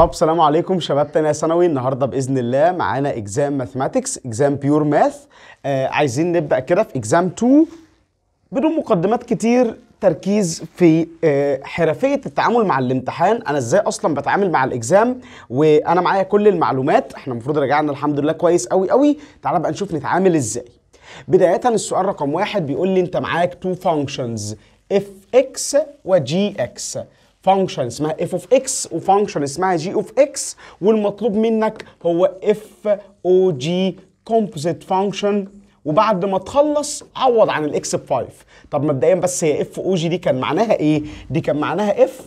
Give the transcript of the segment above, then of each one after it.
طب سلام عليكم شباب تانية ثانوي النهارده باذن الله معانا اكزام ماثماتكس اكزام بيور ماث آه عايزين نبدا كده في اكزام 2 بدون مقدمات كتير تركيز في آه، حرفيه التعامل مع الامتحان انا ازاي اصلا بتعامل مع الاكزام وانا معايا كل المعلومات احنا المفروض رجعنا الحمد لله كويس قوي قوي تعال بقى نشوف نتعامل ازاي بدايه السؤال رقم واحد بيقول لي انت معاك تو فانكشنز اف اكس وجي اكس فانكشن اسمها اف اوف اكس وفانكشن اسمها جي اوف اكس والمطلوب منك هو اف او جي كومبوزيت فانكشن وبعد ما تخلص عوض عن الاكس ب 5 طب مبدئيا بس هي اف او جي دي كان معناها ايه دي كان معناها اف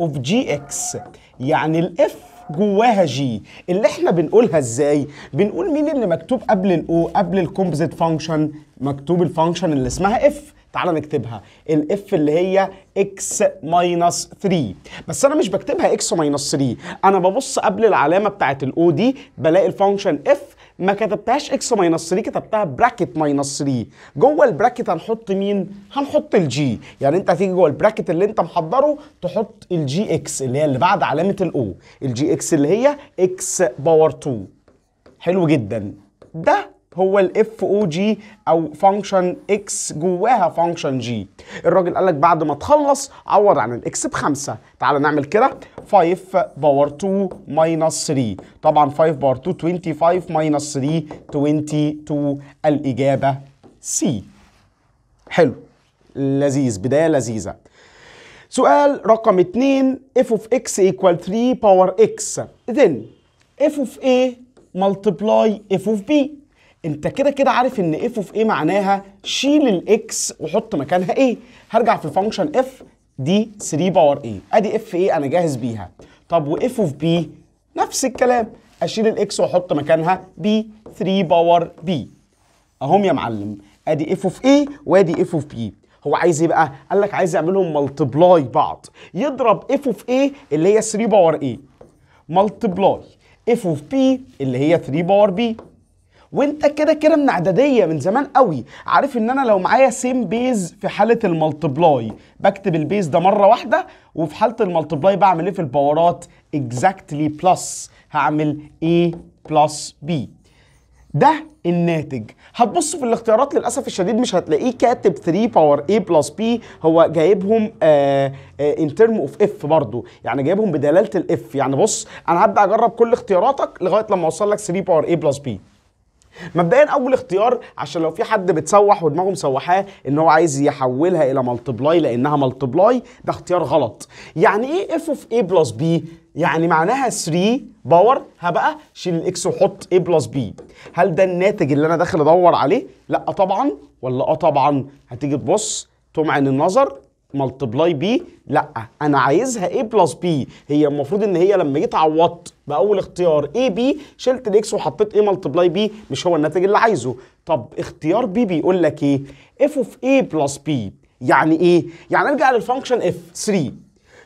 اوف جي اكس يعني الاف جواها جي اللي احنا بنقولها ازاي بنقول مين اللي مكتوب قبل الاو قبل الكومبوزيت فانكشن مكتوب الفانكشن اللي اسمها اف تعال نكتبها الاف اللي هي اكس ماينس 3 بس انا مش بكتبها اكس ماينس 3 انا ببص قبل العلامه بتاعت الاو دي بلاقي الفانكشن اف ما كتبتهاش اكس ماينس 3 كتبتها براكت ماينس 3 جوه البراكت هنحط مين هنحط الجي يعني انت هتيجي جوه البراكت اللي انت محضره تحط الجي اكس اللي هي اللي بعد علامه الاو الجي اكس اللي هي اكس باور 2 حلو جدا ده هو ال F او جي او فانكشن اكس جواها فانكشن جي الراجل قال لك بعد ما تخلص عوض عن الاكس بخمسه تعال نعمل كده 5 باور 2 ماينس 3 طبعا 5 باور 2 25 ماينس 3 22 الاجابه سي حلو لذيذ بدايه لذيذه سؤال رقم 2 اف اوف اكس equal 3 باور اكس then اف اوف a multiply اف اوف b انت كده كده عارف ان اف اوف ايه معناها شيل الاكس وحط مكانها ايه هرجع في الفانكشن اف دي 3 باور ايه ادي اف ايه انا جاهز بيها طب واف اوف بي نفس الكلام اشيل الاكس واحط مكانها بي 3 باور بي اهم يا معلم ادي اف اوف ايه وادي اف اوف بي هو عايز ايه بقى قال لك عايز يعملهم ملتبلاي بعض يضرب اف اوف ايه اللي هي 3 باور ايه ملتبلاي اف اوف بي اللي هي 3 باور بي وانت كده كده من اعداديه من زمان قوي عارف ان انا لو معايا سيم بيز في حاله الملتبلاي بكتب البيز ده مره واحده وفي حاله الملتبلاي بعمل ايه في الباورات اكزاكتلي بلس هعمل a بلس b ده الناتج هتبص في الاختيارات للاسف الشديد مش هتلاقيه كاتب 3 باور a بلس b هو جايبهم ان ترم اوف اف برضو يعني جايبهم بدلاله الاف يعني بص انا هبدا اجرب كل اختياراتك لغايه لما اوصل لك 3 باور a بلس b مبدئيا اول اختيار عشان لو في حد بتسوح ودماغه مسوحاه ان هو عايز يحولها الى ملتبلاي لانها ملتبلاي ده اختيار غلط يعني ايه اف اوف اي بلس بي يعني معناها 3 باور هبقى شيل الاكس وحط اي بلس بي هل ده الناتج اللي انا داخل ادور عليه لا طبعا ولا اه طبعا هتيجي تبص تمعن النظر ملتبلاي بي لا انا عايزها a بلس بي هي المفروض ان هي لما جيت عوضت باول اختيار اي بي شلت الاكس وحطيت ايه ملتبلاي بي مش هو الناتج اللي عايزه طب اختيار بي بيقول لك ايه اف اوف اي بلس بي يعني ايه يعني ارجع للفانكشن اف 3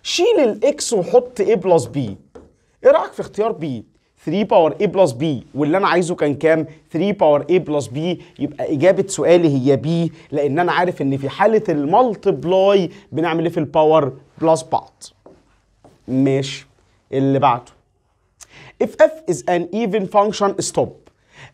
شيل الاكس وحط ايه بلس بي ايه رايك في اختيار بي 3 باور a بلس b واللي انا عايزه كان كام 3 باور a بلس b يبقى اجابه سؤالي هي b لان انا عارف ان في حاله الملتبلاي بنعمل ايه في الباور بلس بعض ماشي اللي بعده if f is an even function stop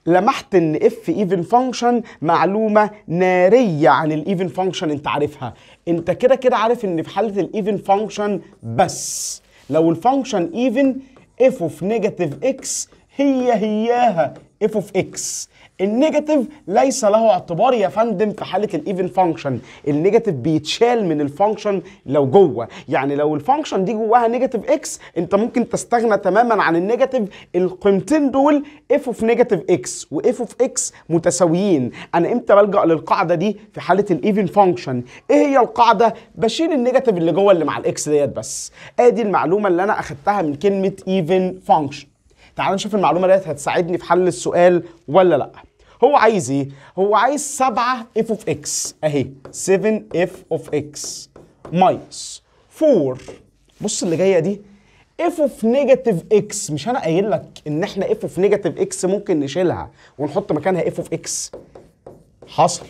لمحت ان اف ايفن فانكشن معلومه ناريه عن الايفن فانكشن انت عارفها انت كده كده عارف ان في حاله الايفن فانكشن بس لو الفانكشن ايفن اف اوف نيجاتيف اكس هي هياها اف اوف اكس النيجاتيف ليس له اعتبار يا فندم في حاله الايفن فانكشن النيجاتيف بيتشال من الفانكشن لو جوه يعني لو الفانكشن دي جواها نيجاتيف اكس انت ممكن تستغنى تماما عن النيجاتيف القيمتين دول اف اوف نيجاتيف اكس واف اوف اكس متساويين انا امتى بلجا للقاعده دي في حاله الايفن فانكشن ايه هي القاعده بشيل النيجاتيف اللي جوه اللي مع الاكس ديت بس ادي المعلومه اللي انا اخدتها من كلمه ايفن فانكشن تعال نشوف المعلومه ديت هتساعدني في حل السؤال ولا لا هو عايز ايه؟ هو عايز 7 اف اوف اكس اهي 7 اف اوف اكس ماينس 4 بص اللي جايه دي اف اوف نيجاتيف اكس مش انا قايل لك ان احنا اف اوف نيجاتيف اكس ممكن نشيلها ونحط مكانها اف اوف اكس حصل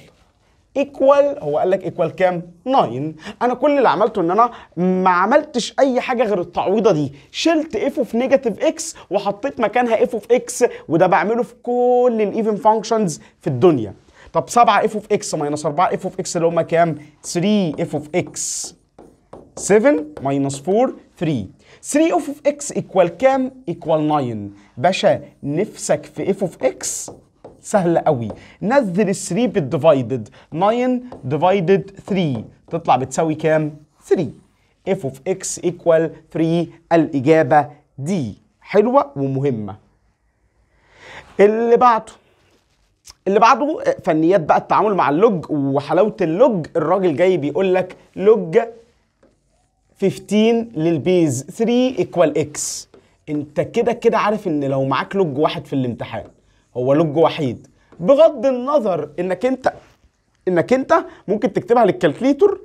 ايكوال هو قال لك ايكوال كام 9 انا كل اللي عملته ان انا ما عملتش اي حاجه غير التعويضه دي شلت اف اوف نيجاتيف اكس وحطيت مكانها اف اوف اكس وده بعمله في كل الايفن فانكشنز في الدنيا طب 7 اف اوف اكس ماينس 4 اف اوف اكس اللي هم كام 3 اف اوف اكس 7 ماينس 4 3 3 اف اوف اكس ايكوال كام ايكوال 9 باشا نفسك في اف اوف اكس سهلة قوي نزل 3 بالديفايدد 9 ديفايدد 3 تطلع بتساوي كام؟ 3 f of x equal 3 الإجابة دي حلوة ومهمة اللي بعده اللي بعده فنيات بقى التعامل مع اللوج وحلاوة اللوج الراجل جاي بيقول لك لوج 15 للبيز 3 ايكوال اكس انت كده كده عارف ان لو معاك لوج واحد في الامتحان هو لوج وحيد بغض النظر انك انت انك انت ممكن تكتبها للكالكليتور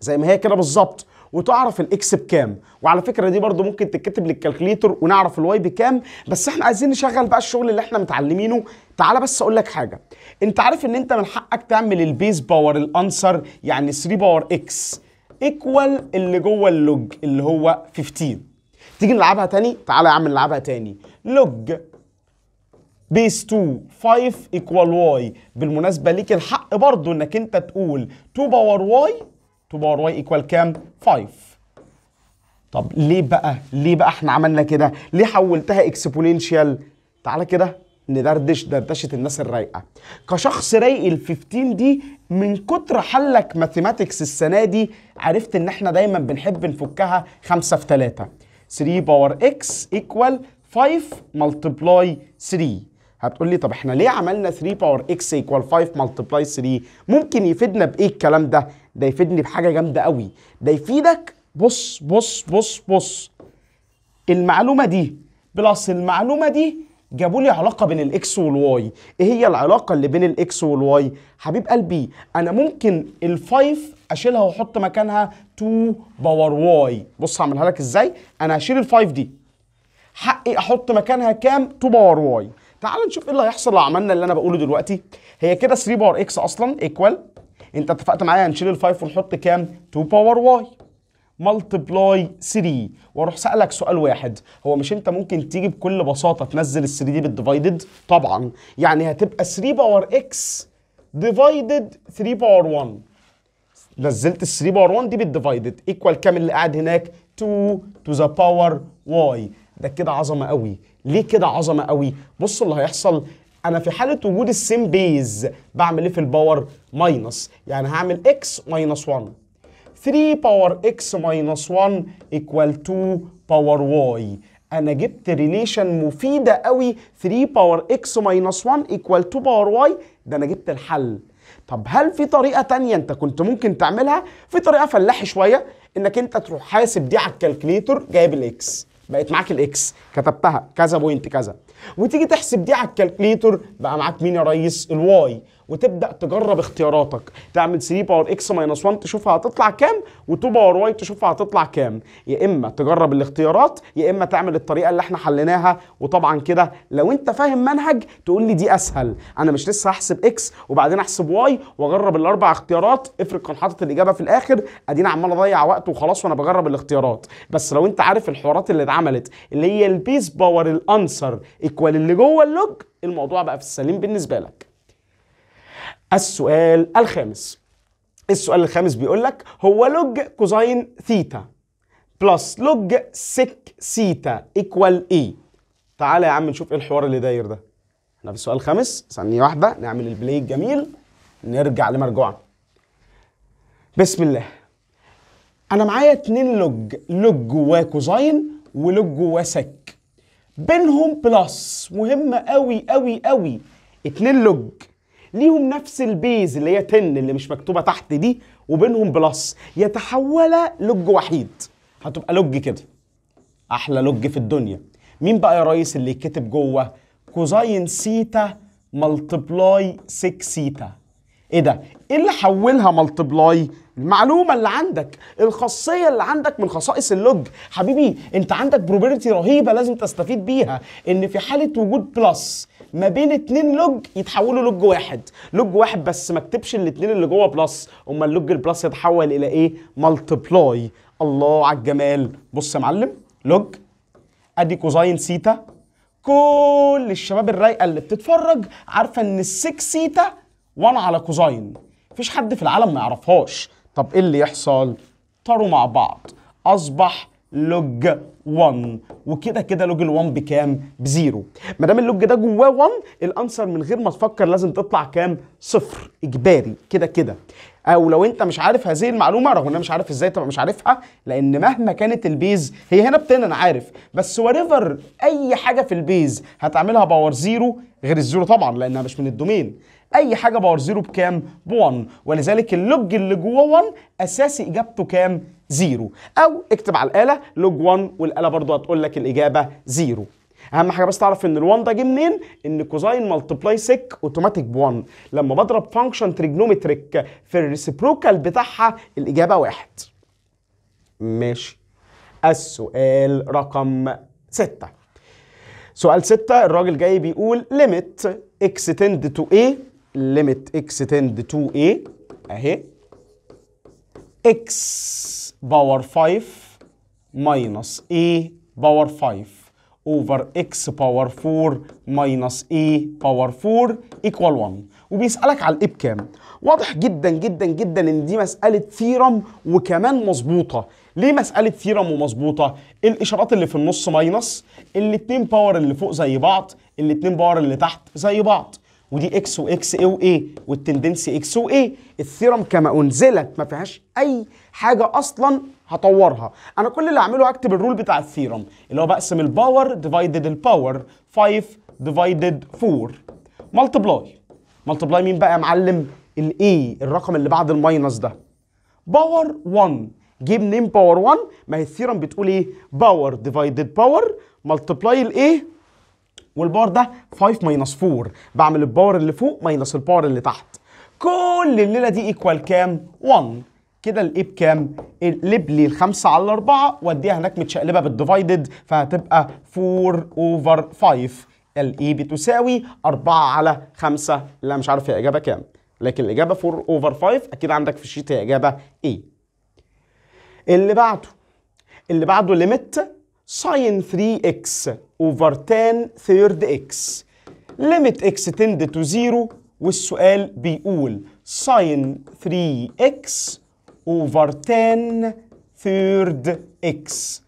زي ما هي كده بالظبط وتعرف الاكس بكام وعلى فكره دي برضو ممكن تتكتب للكالكليتور ونعرف الواي بكام بس احنا عايزين نشغل بقى الشغل اللي احنا متعلمينه تعالى بس اقول لك حاجه انت عارف ان انت من حقك تعمل البيز باور الانسر يعني 3 باور اكس ايكوال اللي جوه اللوج اللي هو 15 تيجي نلعبها تاني تعالى يا عم نلعبها تاني لوج بيس 2 5 ايكوال واي بالمناسبه ليك الحق برضو انك انت تقول 2 باور واي 2 باور واي ايكوال كام 5 طب ليه بقى ليه بقى احنا عملنا كده ليه حولتها اكسبوننشال تعالى كده ندردش دردشه الناس الرايقه كشخص رايق ال 15 دي من كتر حلك ماثيماتكس السنه دي عرفت ان احنا دايما بنحب نفكها 5 في 3 3 باور اكس ايكوال 5 ملتبلاي 3 هتقول لي طب احنا ليه عملنا 3 باور اكس ايكوال 5 ملتبلاي 3 ممكن يفيدنا بايه الكلام ده ده يفيدني بحاجه جامده قوي ده يفيدك بص بص بص بص المعلومه دي بلس المعلومه دي جابوا لي علاقه بين الاكس والواي ايه هي العلاقه اللي بين الاكس والواي حبيب قلبي انا ممكن ال 5 اشيلها واحط مكانها 2 باور واي بص هعملها لك ازاي انا هشيل ال 5 دي حقي احط مكانها كام 2 باور واي تعال نشوف ايه اللي هيحصل لو عملنا اللي انا بقوله دلوقتي هي كده 3 باور اكس اصلا ايكوال انت اتفقت معايا هنشيل ال5 ونحط كام 2 باور واي ملتبلاي 3 واروح سالك سؤال واحد هو مش انت ممكن تيجي بكل بساطه تنزل ال 3 دي بالديفايدد طبعا يعني هتبقى 3 باور اكس ديفايدد 3 باور 1 نزلت ال 3 باور 1 دي بالديفايدد ايكوال كام اللي قاعد هناك 2 تو ذا باور واي ده كده عظمه قوي ليه كده عظمه قوي بصوا اللي هيحصل انا في حاله وجود السيم بيز بعمل ايه في الباور ماينس يعني هعمل اكس ماينس 1 3 باور اكس ماينس 1 ايكوال 2 باور واي انا جبت ريليشن مفيده قوي 3 باور اكس ماينس 1 ايكوال 2 باور واي ده انا جبت الحل طب هل في طريقه تانية انت كنت ممكن تعملها في طريقه فلاحي شويه انك انت تروح حاسب دي على الكالكليتر جايب الاكس بقت معاك الاكس كتبتها كذا بوينت كذا وتيجي تحسب دي على الكالكليتر بقى معاك مين يا ريس الواي وتبدا تجرب اختياراتك تعمل 3 باور اكس ماينس 1 تشوفها هتطلع كام و2 باور واي تشوفها هتطلع كام يا اما تجرب الاختيارات يا اما تعمل الطريقه اللي احنا حليناها وطبعا كده لو انت فاهم منهج تقول لي دي اسهل انا مش لسه هحسب اكس وبعدين احسب واي واجرب الاربع اختيارات افرض كان حاطط الاجابه في الاخر ادينا عمال اضيع وقت وخلاص وانا بجرب الاختيارات بس لو انت عارف الحوارات اللي اتعملت اللي هي البيس باور الانسر ايكوال اللي جوه اللوج الموضوع بقى في السليم بالنسبه لك السؤال الخامس السؤال الخامس بيقول لك هو لوج كوزين ثيتا بلس لوج سك سيتا ايكوال ايه e. تعالى يا عم نشوف ايه الحوار اللي داير ده احنا في السؤال الخامس ثانيه واحده نعمل البلاي الجميل نرجع لمرجوعنا بسم الله انا معايا اتنين لوج لوج جواه كوزين ولوج جواه سك بينهم بلس مهمه قوي قوي قوي اتنين لوج ليهم نفس البيز اللي هي 10 اللي مش مكتوبه تحت دي وبينهم بلس يتحول لوج وحيد هتبقى لوج كده احلى لوج في الدنيا مين بقى يا ريس اللي يتكتب جوه كوزاين سيتا ملتبلاي 6 سيتا ايه ده ايه اللي حولها ملتبلاي المعلومه اللي عندك الخاصيه اللي عندك من خصائص اللوج حبيبي انت عندك بروبرتي رهيبه لازم تستفيد بيها ان في حاله وجود بلس ما بين اتنين لوج يتحولوا لوج واحد لوج واحد بس ما اكتبش الاتنين اللي جوه بلس اما اللوج البلس يتحول الى ايه ملتبلاي الله على الجمال بص يا معلم لوج ادي كوزاين سيتا كل الشباب الرايقه اللي بتتفرج عارفه ان السكس سيتا 1 على كوزاين مفيش حد في العالم ما يعرفهاش طب ايه اللي يحصل طاروا مع بعض اصبح لوج 1 وكده كده لوج ال1 بكام؟ بزيرو ما دام اللوج ده جواه 1 الانسر من غير ما تفكر لازم تطلع كام؟ صفر اجباري كده كده او لو انت مش عارف هذه المعلومه رغم ان انا مش عارف ازاي تبقى مش عارفها لان مهما كانت البيز هي هنا بتن انا عارف بس وريفر اي حاجه في البيز هتعملها باور زيرو غير الزيرو طبعا لانها مش من الدومين اي حاجه باور زيرو بكام ب 1 ولذلك اللوج اللي جوه 1 اساسي اجابته كام زيرو او اكتب على الاله لوج 1 والاله برضو هتقول لك الاجابه زيرو اهم حاجه بس تعرف ان ال1 ده جه منين ان كوزاين ملتبلاي سك اوتوماتيك ب1 لما بضرب فانكشن تريجنومتريك في الريسبروكال بتاعها الاجابه واحد ماشي السؤال رقم 6 سؤال 6 الراجل جاي بيقول ليميت اكستند تو ايه ليميت اكس تند تو ايه اهي اكس باور 5 ماينص اي باور 5 اوفر اكس باور 4 ماينص اي باور 4 ايكوال 1 وبيسالك على الاي بكام واضح جدا جدا جدا ان دي مساله ثيرم وكمان مظبوطه ليه مساله ثيرم ومظبوطه الاشارات اللي في النص ماينس الاثنين باور اللي فوق زي بعض الاثنين باور اللي تحت زي بعض ودي اكس واكس اي واي والتندنسي اكس واي الثيرم كما انزلت ما فيهاش اي حاجه اصلا هطورها انا كل اللي اعمله اكتب الرول بتاع الثيرم اللي هو بقسم الباور ديفايدد الباور 5 ديفايدد 4 ملتبلاي ملتبلاي مين بقى يا معلم الاي الرقم اللي بعد الماينس ده باور 1 جيب منين باور 1 ما هي الثيرم بتقول ايه باور ديفايدد باور ملتبلاي الايه والباور ده 5 ماينس 4 بعمل الباور اللي فوق ماينس الباور اللي تحت كل الليله دي ايكوال كام 1 كده الاي بكام؟ اقلب لي الخمسة على الأربعة وأديها هناك متشقلبة بالديفايدد فهتبقى 4 أوفر 5 الاي بتساوي 4 على 5 لا مش عارف هي إجابة كام لكن الإجابة 4 أوفر 5 أكيد عندك في الشيت هي إجابة إيه اللي بعده اللي بعده ليميت ساين 3x over tan third x limit x tend to 0 والسؤال بيقول ساين 3x over tan third x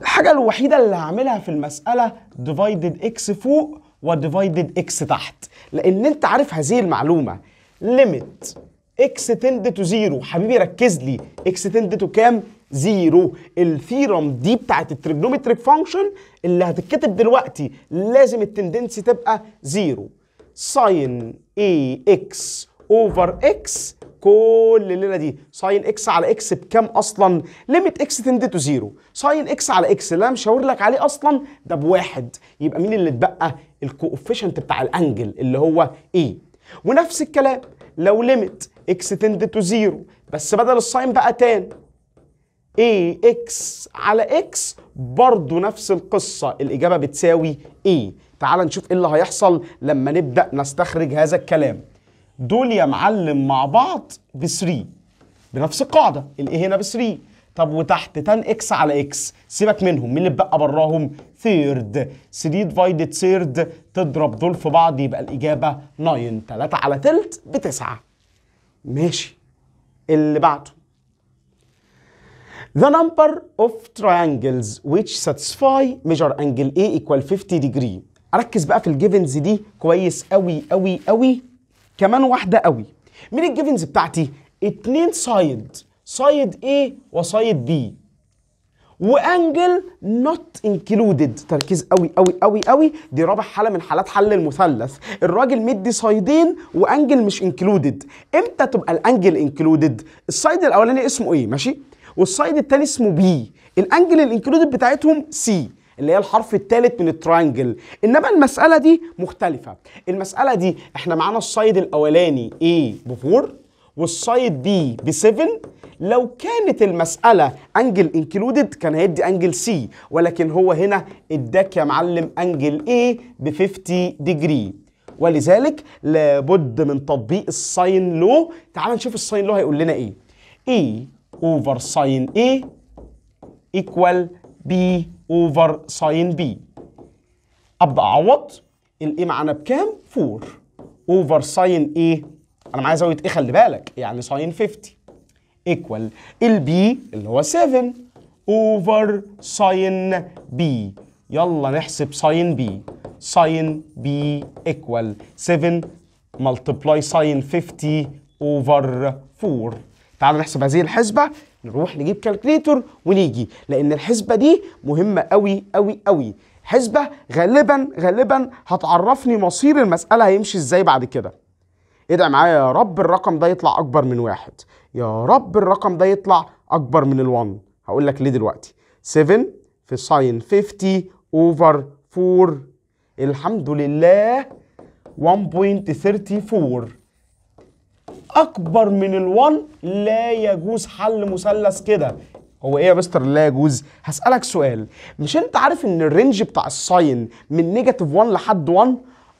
الحاجة الوحيدة اللي هعملها في المسألة divided x فوق وديفايدد x تحت لأن أنت عارف هذه المعلومة limit x tend to 0 حبيبي ركز لي x tend to كام؟ زيرو الثيرم دي بتاعت التريجنومتريك فانكشن اللي هتتكتب دلوقتي لازم التندنسي تبقى زيرو ساين اي اكس اوفر اكس كل الليله دي ساين اكس على اكس بكام اصلا ليميت اكس تند تو زيرو ساين اكس على اكس اللي انا مش هقول لك عليه اصلا ده بواحد يبقى مين اللي اتبقى الكوفيشنت بتاع الانجل اللي هو اي ونفس الكلام لو ليميت اكس تند تو زيرو بس بدل الساين بقى تان اي اكس على X برضو نفس القصة الإجابة بتساوي A تعال نشوف ايه اللي هيحصل لما نبدأ نستخرج هذا الكلام دول يا معلم مع بعض ب 3 بنفس القاعدة A هنا ب 3 طب وتحت تان اكس على اكس سيبك منهم مين اللي اتبقى براهم ثيرد 3 ديفايدد ثيرد تضرب دول في بعض يبقى الإجابة 9 3 على تلت بتسعة ماشي اللي بعده The number of triangles which satisfy measure angle A equal 50 degree أركز بقى في الجيفنز دي كويس قوي قوي قوي كمان واحدة قوي من الجيفنز بتاعتي اتنين سايد سايد A وسايد B وانجل نوت انكلودد تركيز قوي قوي قوي قوي دي رابع حاله من حالات حل المثلث الراجل مدي سايدين وانجل مش انكلودد امتى تبقى الانجل انكلودد السايد الاولاني اسمه ايه ماشي والسايد التاني اسمه بي الانجل الانكلودد بتاعتهم سي اللي هي الحرف الثالث من الترينجل انما المساله دي مختلفه المساله دي احنا معانا السايد الاولاني اي ب 4 والسايد بي ب 7 لو كانت المسألة أنجل انكلودد كان هيدي أنجل سي ولكن هو هنا اداك يا معلم أنجل اي ب 50 ديجري ولذلك لابد من تطبيق الساين لو تعال نشوف الساين لو هيقول لنا ايه اي e over sin A equal B over sin B أبدأ أعوض الـ A معانا بكام؟ 4 over sin A أنا معايا زاوية إيه خلي بالك يعني sin 50 equal الـ B اللي هو 7 over sin B يلا نحسب sin B sin B equal 7 multiply sin 50 over 4 تعالوا نحسب هذه الحسبة نروح نجيب كالكليتور ونيجي لأن الحسبة دي مهمة قوي قوي قوي حسبة غالبا غالبا هتعرفني مصير المسألة هيمشي ازاي بعد كده ادعي معايا يا رب الرقم ده يطلع أكبر من واحد يا رب الرقم ده يطلع أكبر من الوان هقول لك ليه دلوقتي 7 في ساين 50 أوفر 4 الحمد لله 1.34 اكبر من ال1 لا يجوز حل مثلث كده هو ايه يا مستر لا يجوز هسالك سؤال مش انت عارف ان الرينج بتاع الساين من نيجاتيف 1 لحد 1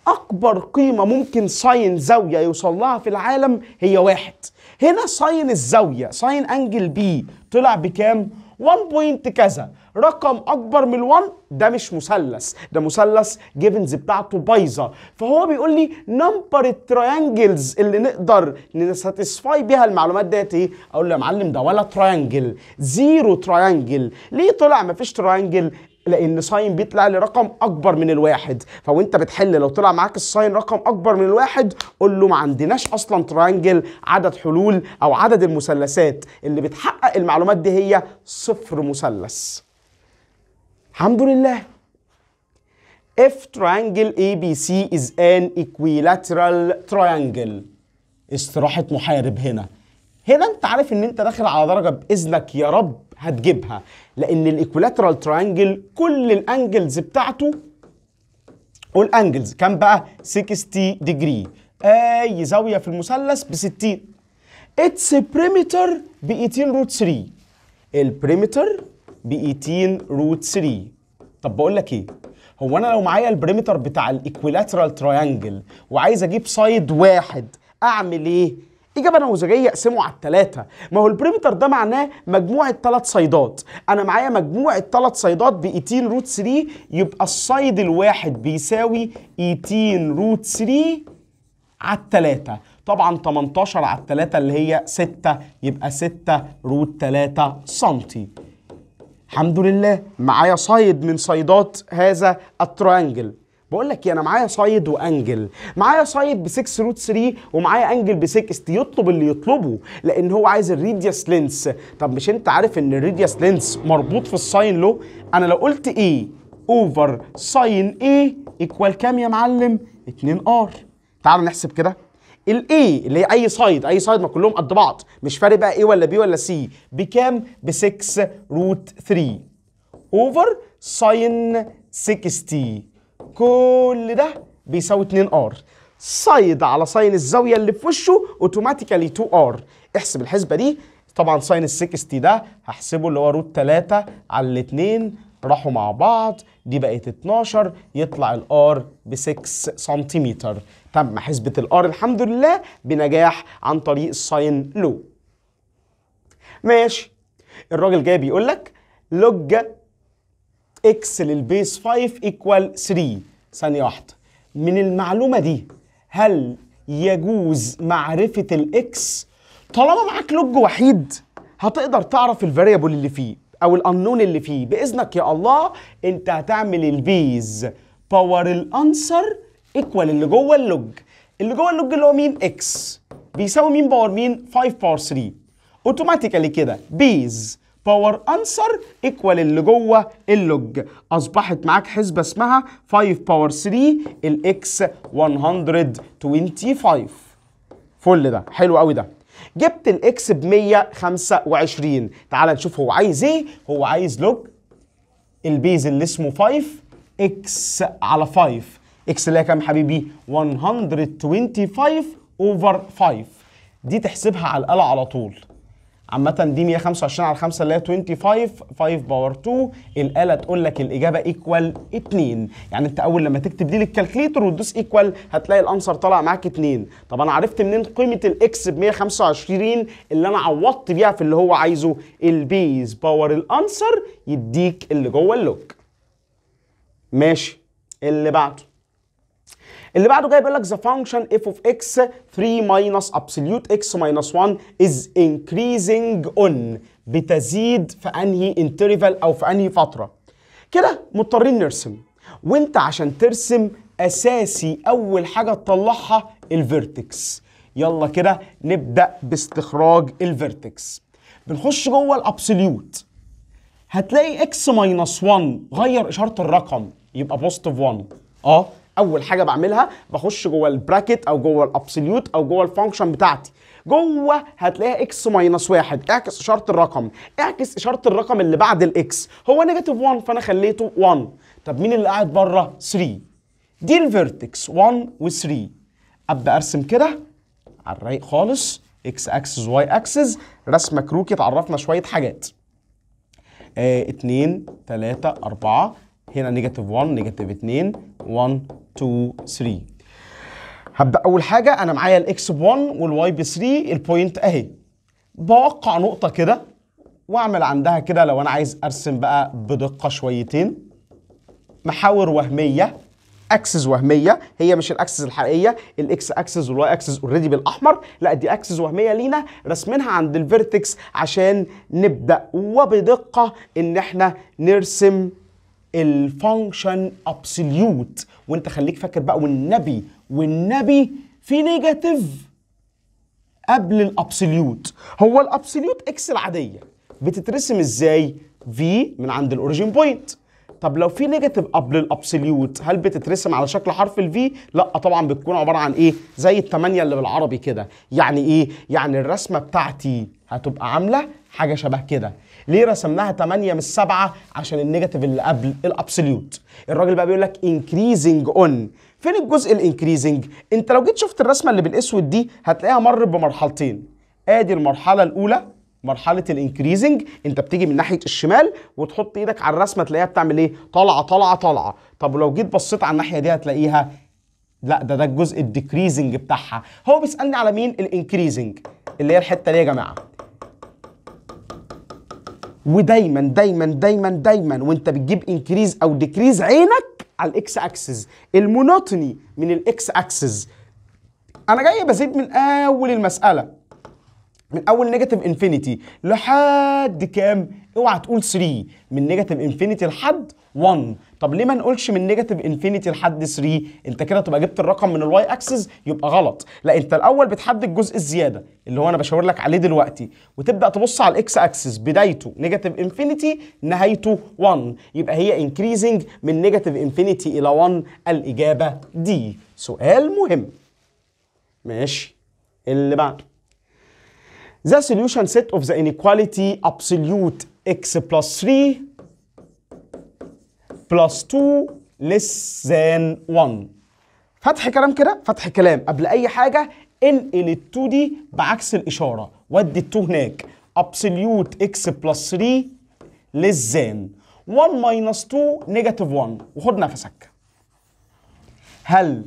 اكبر قيمه ممكن ساين زاويه يوصل لها في العالم هي واحد هنا ساين الزاويه ساين انجل بي طلع بكام 1 بوينت كذا رقم اكبر من 1 ده مش مثلث ده مثلث جيفنز بتاعته بايظه فهو بيقول لي نمبر التريانجلز اللي نقدر نساتسفاي بيها المعلومات ديت ايه اقول له يا معلم ده ولا تريانجل زيرو تريانجل ليه طلع مفيش تريانجل لان ساين بيطلع لي رقم اكبر من الواحد فوانت بتحل لو طلع معاك الساين رقم اكبر من الواحد قول له ما عندناش اصلا ترانجل عدد حلول او عدد المثلثات اللي بتحقق المعلومات دي هي صفر مثلث الحمد لله if triangle ABC is an equilateral triangle استراحة محارب هنا هنا انت عارف ان انت داخل على درجة بإذنك يا رب هتجيبها لان الايكولاترال ترانجل كل الانجلز بتاعته قول انجلز كام بقى 60 ديجري اي زاويه في المثلث ب 60 اتس بريمتر ب 18 روت 3 البريمتر ب 18 روت 3 طب بقول لك ايه هو انا لو معايا البريمتر بتاع الايكولاترال ترانجل وعايز اجيب سايد واحد اعمل ايه اجابه نموذجيه اقسمه على التلاته ما هو البريمتر ده معناه مجموعه ثلاث صيدات انا معايا مجموعه ثلاث صيدات ب 18 روت 3 يبقى الصيد الواحد بيساوي 18 روت 3 على التلاته طبعا 18 على التلاته اللي هي 6 يبقى 6 روت 3 سنتي الحمد لله معايا صيد من صيدات هذا الترانجل بقول لك إيه، انا معايا صيد وانجل معايا صيد ب 6 روت 3 ومعايا انجل ب 6 يطلب اللي يطلبه لان هو عايز الريديوس لينس طب مش انت عارف ان الريديوس لينس مربوط في الساين لو انا لو قلت ايه اوفر ساين ايه ايكوال كام يا معلم 2 ار تعالوا نحسب كده الاي e اللي هي اي سايد اي سايد ما كلهم قد بعض مش فارق بقى ايه ولا بي ولا سي بكام ب 6 روت 3 اوفر ساين 60 كل ده بيساوي 2 ار سايد على ساين الزاويه اللي في وشه اوتوماتيكالي 2 ار احسب الحسبه دي طبعا ساين ال 60 ده هحسبه اللي هو روت 3 على الاثنين راحوا مع بعض دي بقت 12 يطلع الار ب 6 سنتيمتر تم حسبه الار الحمد لله بنجاح عن طريق الساين لو ماشي الراجل جاي بيقول لك لوج اكس للبيس 5 ايكوال 3 ثانية واحدة من المعلومة دي هل يجوز معرفة الاكس طالما معاك لوج وحيد هتقدر تعرف الفاريبل اللي فيه او الانون اللي فيه باذنك يا الله انت هتعمل البيز باور الانسر ايكوال اللي جوه اللوج اللي جوه اللوج اللي هو مين اكس بيساوي مين باور مين 5 باور 3 اوتوماتيكالي كده بيز باور انسر ايكوال اللي جوه اللوج اصبحت معاك حسبه اسمها 5 باور 3 الاكس 125 فل ده حلو قوي ده جبت الاكس ب 125 تعال نشوف هو عايز ايه هو عايز لوج البيز اللي اسمه 5 اكس على 5 اكس اللي هي كام حبيبي 125 اوفر 5 دي تحسبها على الاله على طول عامه دي 125 على 5 اللي هي 25 5 باور 2 الاله تقول لك الاجابه ايكوال 2 يعني انت اول لما تكتب دي للكالكليتر وتدوس ايكوال هتلاقي الانسر طالع معاك 2 طب انا عرفت منين قيمه الاكس ب 125 اللي انا عوضت بيها في اللي هو عايزه البيز باور الانسر يديك اللي جوه اللوك ماشي اللي بعده اللي بعده جاي بيقول لك the function f of x 3 minus absolute x minus 1 is increasing on بتزيد في انهي interval او في انهي فتره كده مضطرين نرسم وانت عشان ترسم اساسي اول حاجه تطلعها الفيرتكس يلا كده نبدا باستخراج الفيرتكس بنخش جوه الابسوليوت هتلاقي اكس ماينس 1 غير اشاره الرقم يبقى بوزيتيف 1 اه اول حاجه بعملها بخش جوه البراكت او جوه الابسوليوت او جوه الفانكشن بتاعتي جوه هتلاقيها اكس ماينس واحد اعكس اشاره الرقم اعكس اشاره الرقم اللي بعد الاكس هو نيجاتيف 1 فانا خليته 1 طب مين اللي قاعد بره 3 دي الفيرتكس 1 و3 ابدا ارسم كده على الرايق خالص اكس اكسس واي اكسس رسمه كروكي تعرفنا شويه حاجات 2 3 4 هنا نيجاتيف 1 نيجاتيف 2 1 2 3 هبدا اول حاجه انا معايا الاكس ب1 والواي ب3 البوينت اهي بوقع نقطه كده واعمل عندها كده لو انا عايز ارسم بقى بدقه شويتين محاور وهميه اكسس وهميه هي مش الاكسس الحقيقيه الاكس اكسس والواي اكسس اوريدي بالاحمر لا دي اكسس وهميه لينا راسمينها عند الفيرتكس عشان نبدا وبدقه ان احنا نرسم الفانكشن ابسوليوت وانت خليك فاكر بقى والنبي والنبي في نيجاتيف قبل الابسوليوت هو الابسوليوت اكس العاديه بتترسم ازاي في من عند الاوريجين بوينت طب لو في نيجاتيف قبل الابسوليوت هل بتترسم على شكل حرف الفي؟ لا طبعا بتكون عباره عن ايه؟ زي الثمانيه اللي بالعربي كده، يعني ايه؟ يعني الرسمه بتاعتي هتبقى عامله حاجه شبه كده، ليه رسمناها 8 مش 7 عشان النيجاتيف اللي قبل الابسوليوت الراجل بقى بيقول لك انكريزنج اون فين الجزء الانكريزنج انت لو جيت شفت الرسمه اللي بالاسود دي هتلاقيها مرت بمرحلتين ادي المرحله الاولى مرحله الانكريزنج انت بتيجي من ناحيه الشمال وتحط ايدك على الرسمه تلاقيها بتعمل ايه طالعه طالعه طالعه طب لو جيت بصيت على الناحيه دي هتلاقيها لا ده ده الجزء الديكريزنج بتاعها هو بيسالني على مين الانكريزنج اللي هي الحته دي يا جماعه ودايما دايما دايما دايما وانت بتجيب انكريز او ديكريز عينك على الاكس اكسس المونوتوني من الاكس اكسس انا جاي بزيد من اول المساله من اول نيجاتيف انفينيتي لحد كام اوعى تقول 3 من نيجاتيف انفينيتي لحد 1 طب ليه ما نقولش من نيجاتيف انفينيتي لحد 3 انت كده تبقى جبت الرقم من الواي اكسس يبقى غلط لا انت الاول بتحدد جزء الزياده اللي هو انا بشاور لك عليه دلوقتي وتبدا تبص على الاكس اكسس بدايته نيجاتيف انفينيتي نهايته 1 يبقى هي انكريزنج من نيجاتيف انفينيتي الى 1 الاجابه دي سؤال مهم ماشي اللي بعد The solution set of the inequality absolute x plus 3 plus 2 less than 1 فتح كلام كده فتح كلام قبل اي حاجه انقل ال 2 دي بعكس الاشاره ودي ال 2 هناك absolute x plus 3 less than 1 minus 2 negative 1 وخد نفسك هل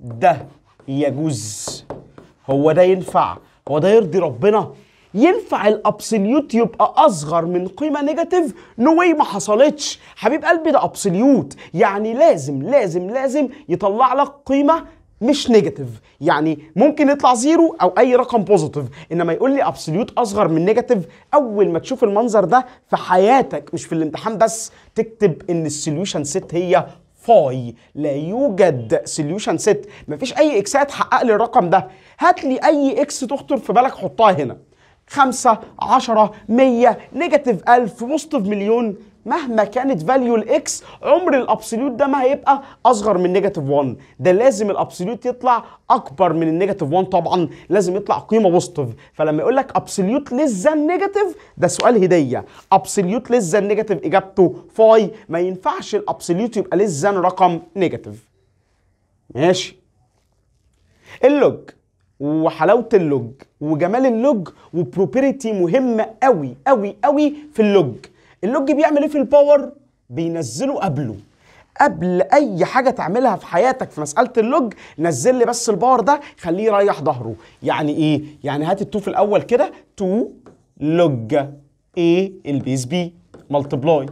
ده يجوز هو ده ينفع هو ده يرضي ربنا ينفع الابسوليوت يبقى اصغر من قيمه نيجاتيف نو واي ما حصلتش حبيب قلبي ده ابسوليوت يعني لازم لازم لازم يطلع لك قيمه مش نيجاتيف يعني ممكن يطلع زيرو او اي رقم بوزيتيف انما يقول لي ابسوليوت اصغر من نيجاتيف اول ما تشوف المنظر ده في حياتك مش في الامتحان بس تكتب ان السوليوشن ست هي فاي لا يوجد سوليوشن ست مفيش اي اكسات حقق لي الرقم ده هات لي اي اكس تخطر في بالك حطها هنا 5 10 100 نيجاتيف 1000 بوزيتيف مليون مهما كانت فاليو الاكس عمر الابسوليوت ده ما هيبقى اصغر من نيجاتيف 1 ده لازم الابسوليوت يطلع اكبر من النيجاتيف 1 طبعا لازم يطلع قيمه بوزيتيف فلما يقول لك ابسوليوت ليس ذان نيجاتيف ده سؤال هديه ابسوليوت ليس ذان نيجاتيف اجابته فاي ما ينفعش الابسوليوت يبقى ليس ذان رقم نيجاتيف ماشي اللوج وحلاوه اللوج وجمال اللوج وبروبرتي مهمه قوي قوي قوي في اللوج اللوج بيعمل ايه في الباور بينزله قبله قبل اي حاجه تعملها في حياتك في مساله اللوج نزل لي بس الباور ده خليه يريح ظهره يعني ايه يعني هات التو في الاول كده تو لوج ايه البيز بي ملتبلاي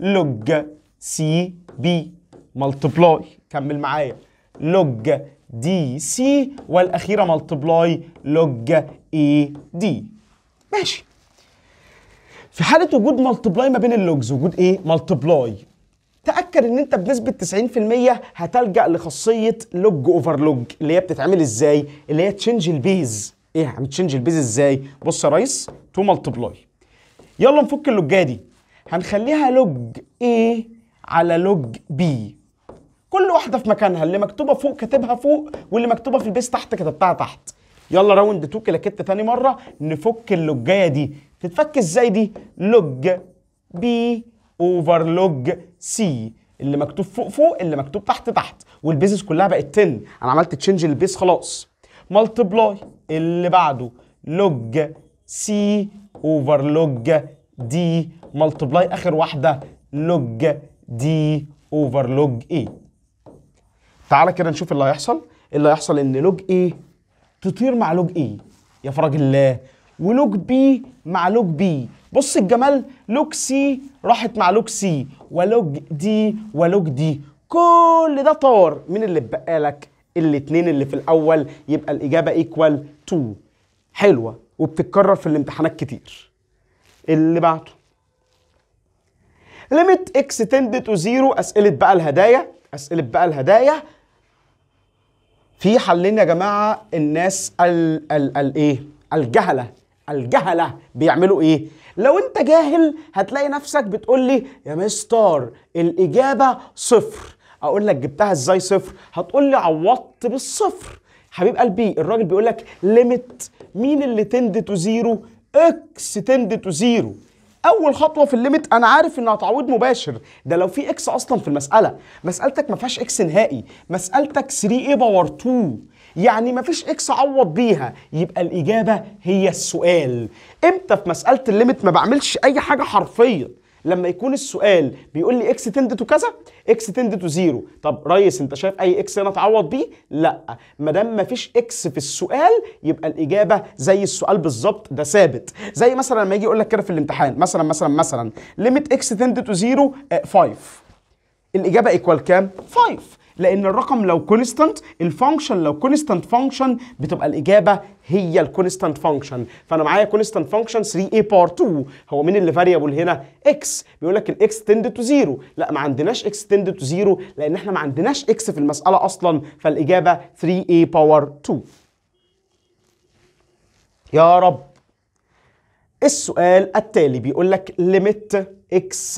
لوج سي بي ملتبلاي كمل معايا لوج دي سي والاخيره ملتبلاي لوج اي دي ماشي في حاله وجود ملتبلاي ما بين اللوجز وجود ايه ملتبلاي تاكد ان انت بنسبه 90% هتلجا لخاصيه لوج اوفر لوج اللي هي بتتعمل ازاي اللي هي تشنج البيز ايه هنتشنج البيز ازاي بص يا ريس تو ملتبلاي يلا نفك اللوجه دي هنخليها لوج ايه على لوج بي كل واحده في مكانها اللي مكتوبه فوق كاتبها فوق واللي مكتوبه في البيس تحت كتبتها تحت يلا راوند 2 كلاكيت تاني مره نفك اللجايه دي تتفك ازاي دي لوج بي اوفر لوج سي اللي مكتوب فوق فوق اللي مكتوب تحت تحت والبيزس كلها بقت 10 انا عملت تشينج للبيس خلاص ملتبلاي اللي بعده لوج سي اوفر لوج دي ملتبلاي اخر واحده لوج دي اوفر لوج ايه تعالى كده نشوف اللي هيحصل اللي هيحصل ان لوج اي تطير مع لوج اي e. يا فرج الله ولوج بي مع لوج بي بص الجمال لوج سي راحت مع لوج سي ولوج دي ولوج دي كل ده طار مين اللي اتبقى لك الاثنين اللي في الاول يبقى الاجابه ايكوال 2 حلوه وبتتكرر في الامتحانات كتير اللي بعده ليميت اكس تند تو زيرو اسئله بقى الهدايا اسئله بقى الهدايا في حلين يا جماعه الناس ال ال ال ايه الجهله الجهله بيعملوا ايه لو انت جاهل هتلاقي نفسك بتقول لي يا مستر الاجابه صفر اقول لك جبتها ازاي صفر هتقول لي عوضت بالصفر حبيب قلبي الراجل بيقول لك ليميت مين اللي تند تو زيرو اكس تند تو زيرو اول خطوه في الليميت انا عارف انها تعويض مباشر ده لو في اكس اصلا في المساله مسالتك ما فيهاش اكس نهائي مسالتك 3 اي باور 2 يعني مفيش اكس عوض بيها يبقى الاجابه هي السؤال امتى في مساله الليميت ما بعملش اي حاجه حرفيه لما يكون السؤال بيقول لي اكس تند تو كذا اكس تند تو زيرو طب ريس انت شايف اي اكس هنا اتعوض بيه لا ما دام مفيش اكس في السؤال يبقى الاجابه زي السؤال بالظبط ده ثابت زي مثلا لما يجي يقول لك كده في الامتحان مثلا مثلا مثلا ليميت اكس تند تو زيرو 5 الاجابه ايكوال كام 5 لان الرقم لو كونستانت الفانكشن لو كونستانت فانكشن بتبقى الاجابه هي الكونستانت فانكشن فانا معايا كونستانت فانكشن 3a باور 2 هو مين اللي فاريبل هنا x بيقول لك الاكس تند تو زيرو لا ما عندناش x تند تو زيرو لان احنا ما عندناش x في المساله اصلا فالاجابه 3a باور 2 يا رب السؤال التالي بيقول لك ليميت x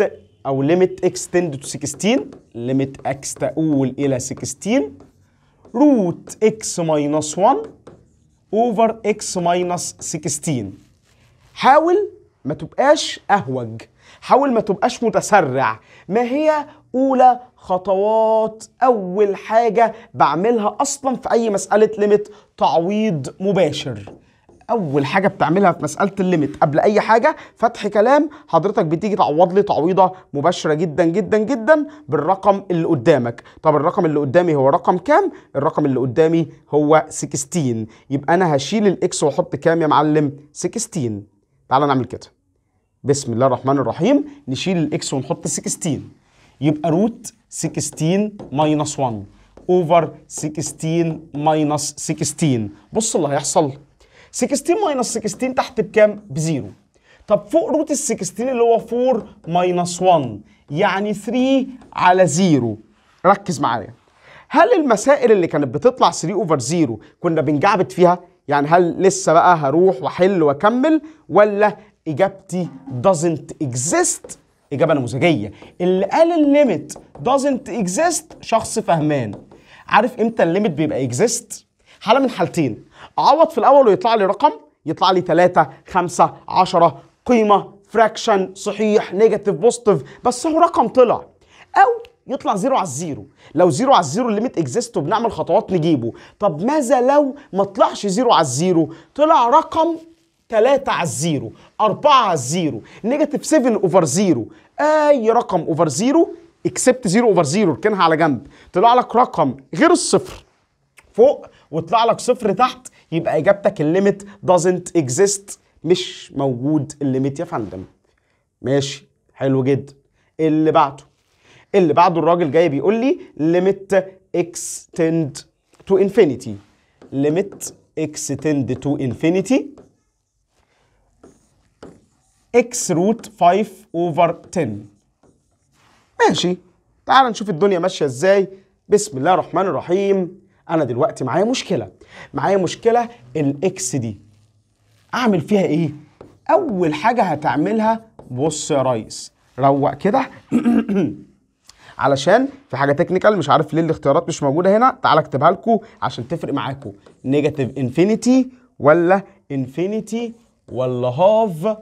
او ليميت اكستند تو 16 ليميت اكس تؤول الى 16 روت اكس ماينس 1 اوفر اكس ماينس 16 حاول ما تبقاش اهوج حاول ما تبقاش متسرع ما هي اولى خطوات اول حاجه بعملها اصلا في اي مساله ليميت تعويض مباشر اول حاجه بتعملها في مساله الليميت قبل اي حاجه فتح كلام حضرتك بتيجي تعوض لي تعويضه مباشره جدا جدا جدا بالرقم اللي قدامك طب الرقم اللي قدامي هو رقم كام الرقم اللي قدامي هو 16 يبقى انا هشيل الاكس واحط كام يا معلم 16 تعال نعمل كده بسم الله الرحمن الرحيم نشيل الاكس ونحط 16 يبقى روت 16 ماينس 1 اوفر 16 ماينس 16 بص اللي هيحصل 16 ماينس 16 تحت بكام؟ بزيرو طب فوق روت ال 16 اللي هو 4 ماينس 1 يعني 3 على 0 ركز معايا هل المسائل اللي كانت بتطلع 3 اوفر زيرو كنا بنجعبت فيها؟ يعني هل لسه بقى هروح واحل واكمل ولا اجابتي doesn't exist اجابه نموذجيه اللي قال الليميت doesn't exist شخص فهمان عارف امتى الليميت بيبقى exist حاله من حالتين اعوض في الاول ويطلع لي رقم يطلع لي 3 5 10 قيمه فراكشن صحيح نيجاتيف بوزيتيف بس هو رقم طلع او يطلع زيرو على الزيرو لو زيرو على الزيرو الليميت اكزيست وبنعمل خطوات نجيبه طب ماذا لو ما طلعش زيرو على الزيرو طلع رقم 3 على الزيرو 4 على الزيرو نيجاتيف 7 اوفر زيرو اي رقم اوفر زيرو اكسبت زيرو اوفر زيرو اركنها على جنب طلع لك رقم غير الصفر فوق وطلع لك صفر تحت يبقى اجابتك الليميت doesn't exist مش موجود الليميت يا فندم ماشي حلو جدا اللي بعده اللي بعده الراجل جاي بيقول لي limit extend to infinity limit extend to infinity x root 5 over 10 ماشي تعال نشوف الدنيا ماشيه ازاي بسم الله الرحمن الرحيم انا دلوقتي معايا مشكله معايا مشكله الاكس دي اعمل فيها ايه اول حاجه هتعملها بص يا ريس روق كده علشان في حاجه تكنيكال مش عارف ليه الاختيارات مش موجوده هنا تعالى اكتبها لكم عشان تفرق معاكم نيجاتيف انفينيتي ولا انفينيتي ولا هاف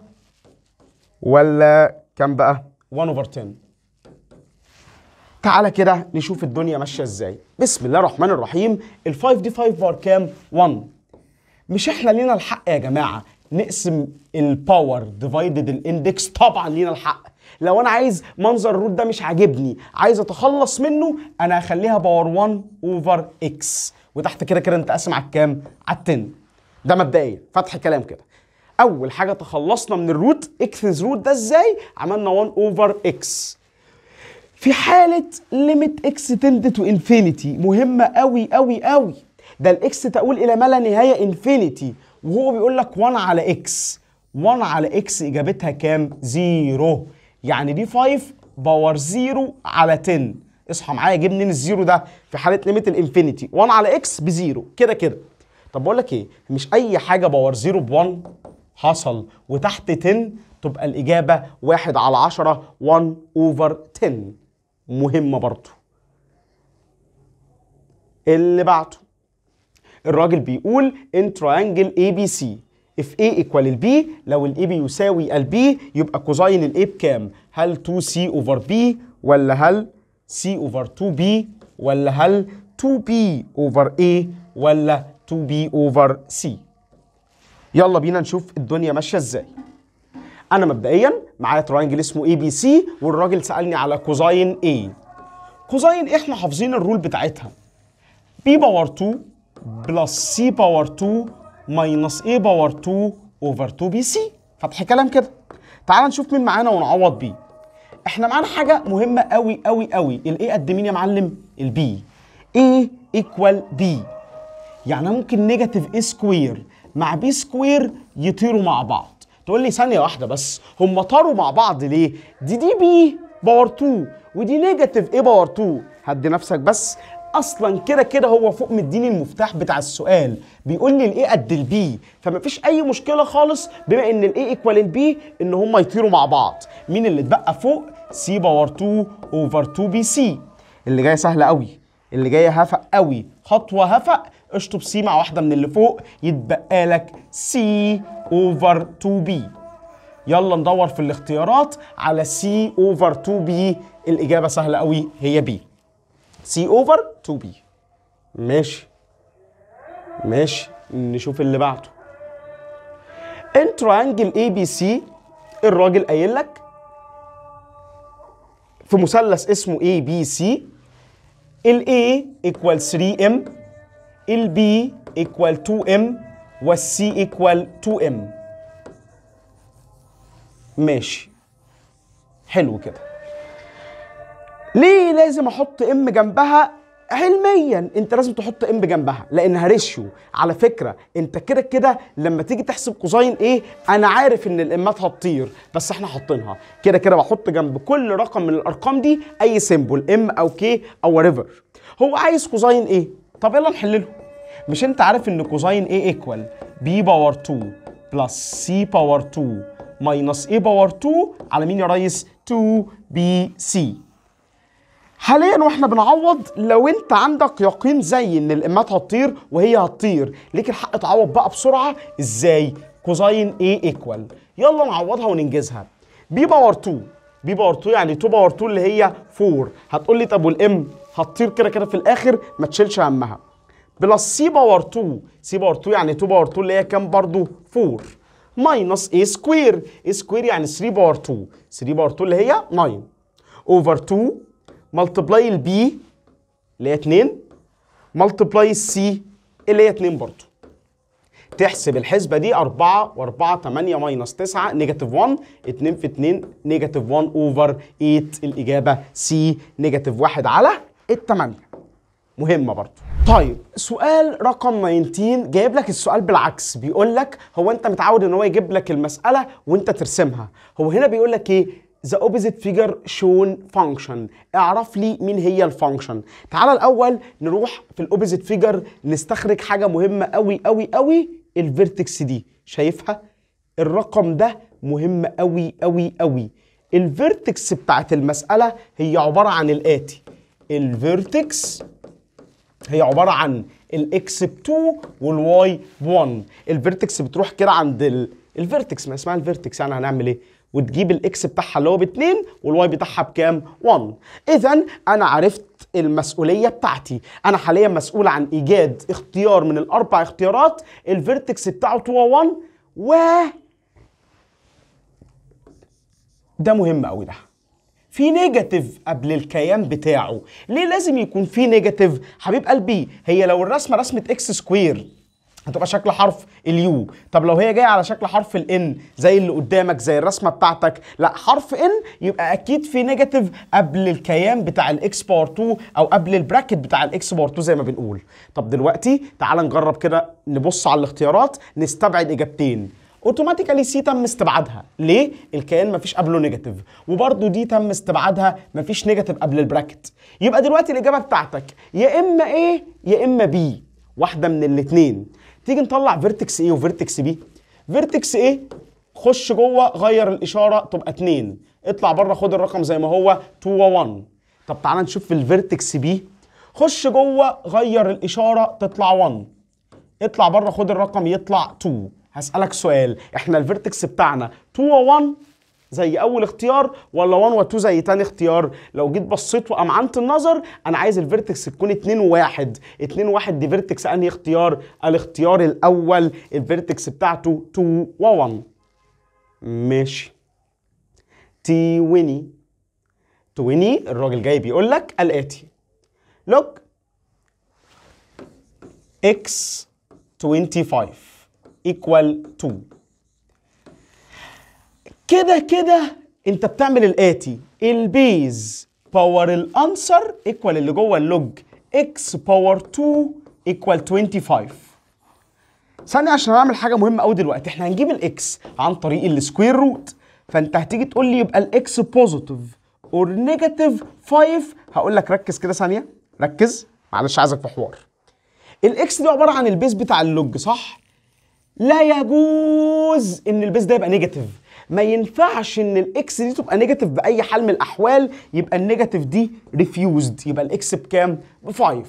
ولا كام بقى 1 اوفر 10 تعالى كده نشوف الدنيا ماشيه ازاي بسم الله الرحمن الرحيم ال5 دي 5 بار كام 1 مش احنا لينا الحق يا جماعه نقسم الباور ديفايدد الاندكس طبعا لينا الحق لو انا عايز منظر الروت ده مش عاجبني عايز اتخلص منه انا هخليها باور 1 اوفر اكس وتحت كده كده انت قاسم على الكام على 10 ده مبدئيا فتح كلام كده اول حاجه تخلصنا من الروت اكس روت ده ازاي عملنا 1 اوفر اكس في حالة ليميت اكس تند تو انفينيتي مهمة قوي قوي قوي ده الاكس تقول الى ما لا نهاية انفينيتي وهو بيقول لك 1 على اكس 1 على اكس اجابتها كام؟ زيرو يعني دي 5 باور زيرو على 10 اصحى معايا جيب منين الزيرو ده في حالة ليميت الانفينيتي 1 على اكس بزيرو كده كده طب بقول لك ايه مش اي حاجة باور زيرو ب 1 حصل وتحت 10 تبقى الإجابة 1 على 10 1 أوفر 10 مهمه برضو اللي بعده الراجل بيقول ان تريانجل اي بي سي اف A ايكوال البي لو الاي بي يساوي البي يبقى كوزاين الاي بكام هل 2 سي اوفر بي ولا هل سي اوفر 2 بي ولا هل 2 بي اوفر A ولا 2 بي اوفر سي يلا بينا نشوف الدنيا ماشيه ازاي انا مبدئيا معايا تراينجل اسمه اي بي سي والراجل سالني على كوزاين اي كوزاين احنا حافظين الرول بتاعتها بي باور 2 بلس سي باور 2 ماينص اي باور 2 اوفر 2 بي سي فتح كلام كده تعال نشوف مين معانا ونعوض بيه احنا معانا حاجه مهمه قوي قوي قوي الاي قد مين يا معلم البي اي ايكوال بي يعني ممكن نيجاتيف اي سكوير مع بي سكوير يطيروا مع بعض تقول لي ثانيه واحده بس هم طاروا مع بعض ليه دي دي بي باور 2 ودي نيجاتيف ايه باور 2 هدي نفسك بس اصلا كده كده هو فوق مديني المفتاح بتاع السؤال بيقول لي الايه قد البي فمفيش اي مشكله خالص بما ان الايه ايكوال البي ان هم يطيروا مع بعض مين اللي اتبقى فوق سي باور 2 اوفر 2 بي سي اللي جايه سهله قوي اللي جايه هفق قوي خطوه هفق اشطب سي مع واحده من اللي فوق يتبقى لك سي اوفر 2 بي يلا ندور في الاختيارات على سي اوفر 2 بي الاجابه سهله قوي هي بي سي اوفر 2 بي ماشي ماشي نشوف اللي بعده ان ترانجل اي بي سي الراجل قايل لك في مثلث اسمه اي بي سي ال A equal 3M ال B equal 2M وال C equal 2M ماشي حلو كده ليه لازم احط ام جنبها علميا انت لازم تحط ام جنبها لانها ريشيو على فكره انت كده كده لما تيجي تحسب كوزين ايه انا عارف ان الامات هتطير بس احنا حاطينها كده كده بحط جنب كل رقم من الارقام دي اي سيمبل ام او كي او ريفر هو عايز كوزين ايه طب يلا نحلله مش انت عارف ان كوزين ايه ايكوال بي باور 2 بلس سي باور 2 ماينس اي باور 2 على مين يا ريس 2 بي سي حاليا واحنا بنعوض لو انت عندك يقين زي ان الامات هتطير وهي هتطير ليك الحق تعوض بقى بسرعه ازاي كوزاين ايه ايكوال يلا نعوضها وننجزها بي باور 2 بي باور 2 يعني 2 باور 2 اللي هي 4 هتقول لي طب والام هتطير كده كده في الاخر ما تشيلش همها بلس سي باور 2 سي باور 2 يعني 2 باور 2 اللي هي كام برضه 4 ماينس اي سكوير اي سكوير يعني 3 باور 2 3 باور 2 اللي هي 9 اوفر 2 ملتبلاي البي اللي هي 2 ملتبلاي السي اللي هي 2 برضه تحسب الحسبه دي 4 و4 8 ماينص 9 نيجاتيف 1 2 في 2 نيجاتيف 1 اوفر 8 الاجابه سي نيجاتيف 1 على ال 8 مهمه برضه طيب سؤال رقم 19 جايب لك السؤال بالعكس بيقول لك هو انت متعود ان هو يجيب لك المساله وانت ترسمها هو هنا بيقول لك ايه the opposite figure shown function اعرف لي مين هي الفانكشن تعالى الاول نروح في الاوبوزيت فيجر نستخرج حاجه مهمه قوي قوي قوي الفيرتكس دي شايفها الرقم ده مهم قوي قوي قوي الفيرتكس بتاعت المساله هي عباره عن الاتي الفيرتكس هي عباره عن الاكس ب 2 والواي ب 1 الفيرتكس بتروح كده عند الفيرتكس ما اسمها الفيرتكس يعني هنعمل ايه وتجيب الاكس بتاعها اللي هو ب2 والواي بتاعها بكام؟ 1 اذا انا عرفت المسؤوليه بتاعتي انا حاليا مسؤول عن ايجاد اختيار من الاربع اختيارات الفيرتكس بتاعه 2 1 و ده مهم قوي ده في نيجاتيف قبل الكيان بتاعه ليه لازم يكون في نيجاتيف حبيب قلبي هي لو الرسمه رسمه اكس سكوير هتبقى شكل حرف اليو طب لو هي جايه على شكل حرف الان زي اللي قدامك زي الرسمه بتاعتك لا حرف ان يبقى اكيد في نيجاتيف قبل الكيان بتاع الاكس باور 2 او قبل البراكت بتاع الاكس باور 2 زي ما بنقول طب دلوقتي تعال نجرب كده نبص على الاختيارات نستبعد اجابتين اوتوماتيكالي سي تم استبعادها ليه الكيان مفيش قبله نيجاتيف وبرده دي تم استبعادها مفيش نيجاتيف قبل البراكت يبقى دلوقتي الاجابه بتاعتك يا اما ايه يا اما بي واحده من الاثنين تيجي نطلع فيرتكس ايه وفيرتكس بي فيرتكس ايه خش جوه غير الاشاره تبقى 2 اطلع بره خد الرقم زي ما هو 2 و1 طب تعالى نشوف في الفيرتكس بي خش جوه غير الاشاره تطلع 1 اطلع بره خد الرقم يطلع 2 هسالك سؤال احنا الفيرتكس بتاعنا 2 و1 زي اول اختيار ولا 1 و2 زي تاني اختيار لو جيت بصيت وامعنت النظر انا عايز الفيرتكس تكون 2 1 2 1 دي فيرتكس انهي اختيار الاختيار الاول الفيرتكس بتاعته 2 و1 ماشي تي ويني تويني الراجل جاي بيقول لك الاتي لوك x 25 ايكوال 2 كده كده انت بتعمل الاتي البيز باور الانسر ايكوال اللي جوه اللوج اكس باور 2 ايكوال 25 ثانية عشان اعمل حاجة مهمة قوي دلوقتي احنا هنجيب الاكس عن طريق السكوير روت فانت هتيجي تقول لي يبقى الاكس بوزيتيف اور نيجاتيف 5 هقول لك ركز كده ثانية ركز معلش عايزك في حوار الاكس دي عبارة عن البيز بتاع اللوج صح؟ لا يجوز ان البيز ده يبقى نيجاتيف ما ينفعش ان الاكس دي تبقى نيجاتيف باي حال من الاحوال يبقى النيجاتيف دي ريفيوزد يبقى الاكس بكام ب 5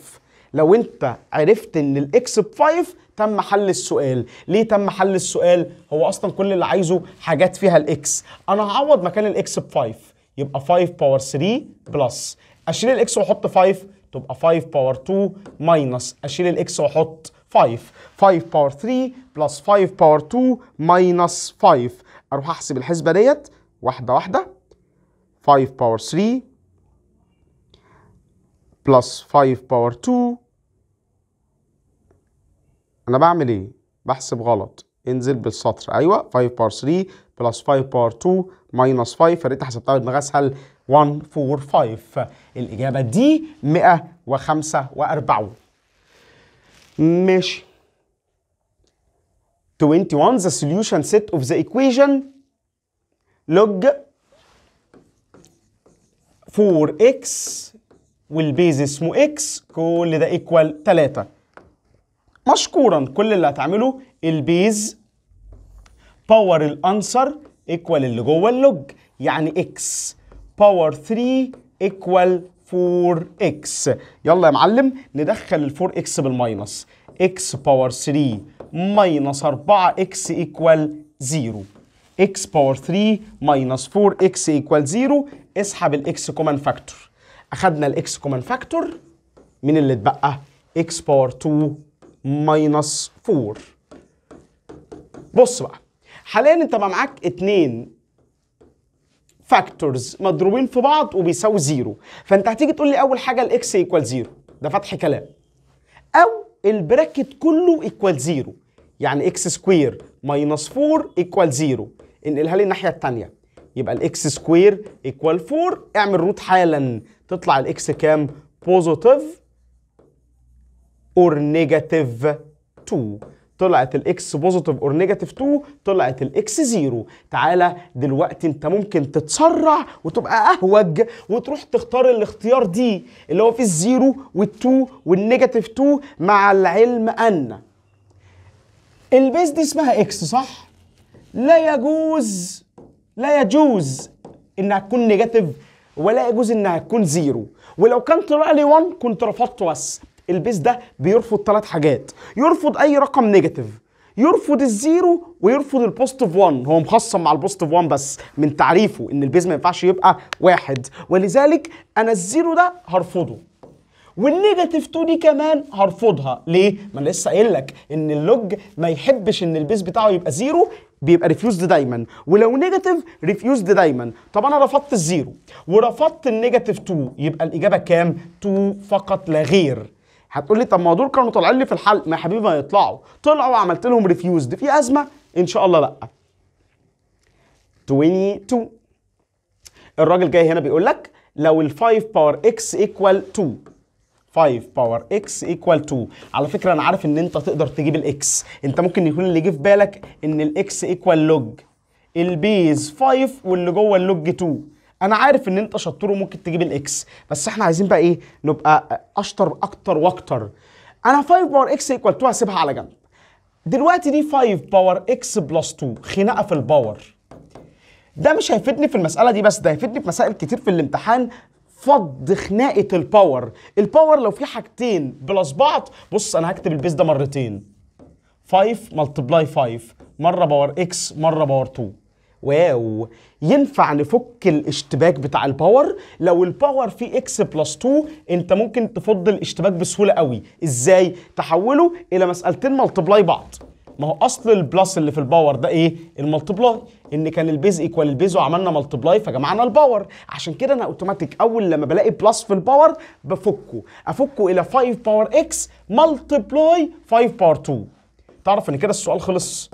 لو انت عرفت ان الاكس ب 5 تم حل السؤال ليه تم حل السؤال هو اصلا كل اللي عايزه حاجات فيها الاكس انا هعوض مكان الاكس ب 5 يبقى 5 باور 3 بلس اشيل الاكس واحط 5 تبقى 5 باور 2 ماينس اشيل الاكس واحط 5 5 باور 3 بلس 5 باور 2 ماينس 5 اروح احسب الحسبه ديت واحده واحده 5 باور 3 بلس 5 باور 2 انا بعمل ايه بحسب غلط انزل بالسطر ايوه 5 باور 3 بلس 5 باور 2 ماينس 5 فريت حسبتها دماغي اسهل 1 4 5 الاجابه دي 145 ماشي 21 the solution set of the equation log 4x والبيز اسمه x كل ده ايكوال 3 مشكورا كل اللي هتعمله البيز باور الانسر ايكوال اللي جوه اللوج يعني x باور 3 ايكوال 4 x يلا يا معلم ندخل ال 4 x بالماينس x باور 3 ماينس 4 اكس ايكوال 0 اكس باور 3 ماينس 4 اكس ايكوال 0 اسحب الاكس كومان فاكتور اخدنا الاكس كومان فاكتور مين اللي اتبقى اكس باور 2 ماينس 4 بص بقى حاليا انت بقى معاك اتنين فاكتورز مضروبين في بعض وبيساوي زيرو فانت هتيجي تقول لي اول حاجه الاكس ايكوال زيرو ده فتح كلام او البراكت كله ايكوال زيرو يعني اكس سكوير ماينس 4 ايكوال 0 انقلها لي الناحيه الثانيه يبقى الاكس سكوير ايكوال 4 اعمل روت حالا تطلع الاكس كام بوزيتيف اور نيجاتيف 2 طلعت الاكس بوزيتيف اور نيجاتيف 2 طلعت الاكس 0 تعالى دلوقتي انت ممكن تتسرع وتبقى اهوج وتروح تختار الاختيار دي اللي هو فيه الزيرو والتو والنيجاتيف 2 مع العلم ان البيز دي اسمها اكس صح لا يجوز لا يجوز انها تكون نيجاتيف ولا يجوز انها تكون زيرو ولو كان طلع لي 1 كنت رفضته بس البيز ده بيرفض ثلاث حاجات يرفض اي رقم نيجاتيف يرفض الزيرو ويرفض البوزيتيف 1 هو مخصم مع البوزيتيف 1 بس من تعريفه ان البيز ما ينفعش يبقى واحد ولذلك انا الزيرو ده هرفضه والنيجاتيف 2 دي كمان هرفضها ليه ما انا لسه قايل لك ان اللوج ما يحبش ان البيس بتاعه يبقى زيرو بيبقى ريفيوزد دايما ولو نيجاتيف ريفيوزد دايما طب انا رفضت الزيرو ورفضت النيجاتيف 2 يبقى الاجابه كام 2 فقط لا غير هتقول لي طب ما دول كانوا طالعين لي في الحل ما يا حبيبي ما يطلعوا طلعوا وعملت لهم ريفيوزد في ازمه ان شاء الله لا 22 الراجل جاي هنا بيقول لك لو ال 5 باور اكس ايكوال 2 5 باور اكس ايكوال 2 على فكره انا عارف ان انت تقدر تجيب الاكس انت ممكن يكون اللي جه في بالك ان الاكس ايكوال لوج البيز 5 واللي جوه اللوج 2 انا عارف ان انت شطور وممكن تجيب الاكس بس احنا عايزين بقى ايه نبقى اشطر اكتر واكتر انا 5 باور اكس ايكوال 2 هسيبها على جنب دلوقتي دي 5 باور اكس بلس 2 خناقه في الباور ده مش هيفيدني في المساله دي بس ده هيفيدني في مسائل كتير في الامتحان فض خناقه الباور الباور لو في حاجتين بلس بعض بص انا هكتب البيس ده مرتين 5 ملتبلاي 5 مره باور اكس مره باور 2 واو ينفع نفك الاشتباك بتاع الباور لو الباور فيه اكس بلس 2 انت ممكن تفض الاشتباك بسهوله قوي ازاي تحوله الى مسالتين ملتبلاي بعض ما هو اصل البلس اللي في الباور ده ايه الملتبلاي ان كان البيز ايكوال البيز وعملنا ملتبلاي فجمعنا الباور عشان كده انا اوتوماتيك اول لما بلاقي بلس في الباور بفكه افكه الى 5 باور اكس ملتبلاي 5 باور 2 تعرف ان كده السؤال خلص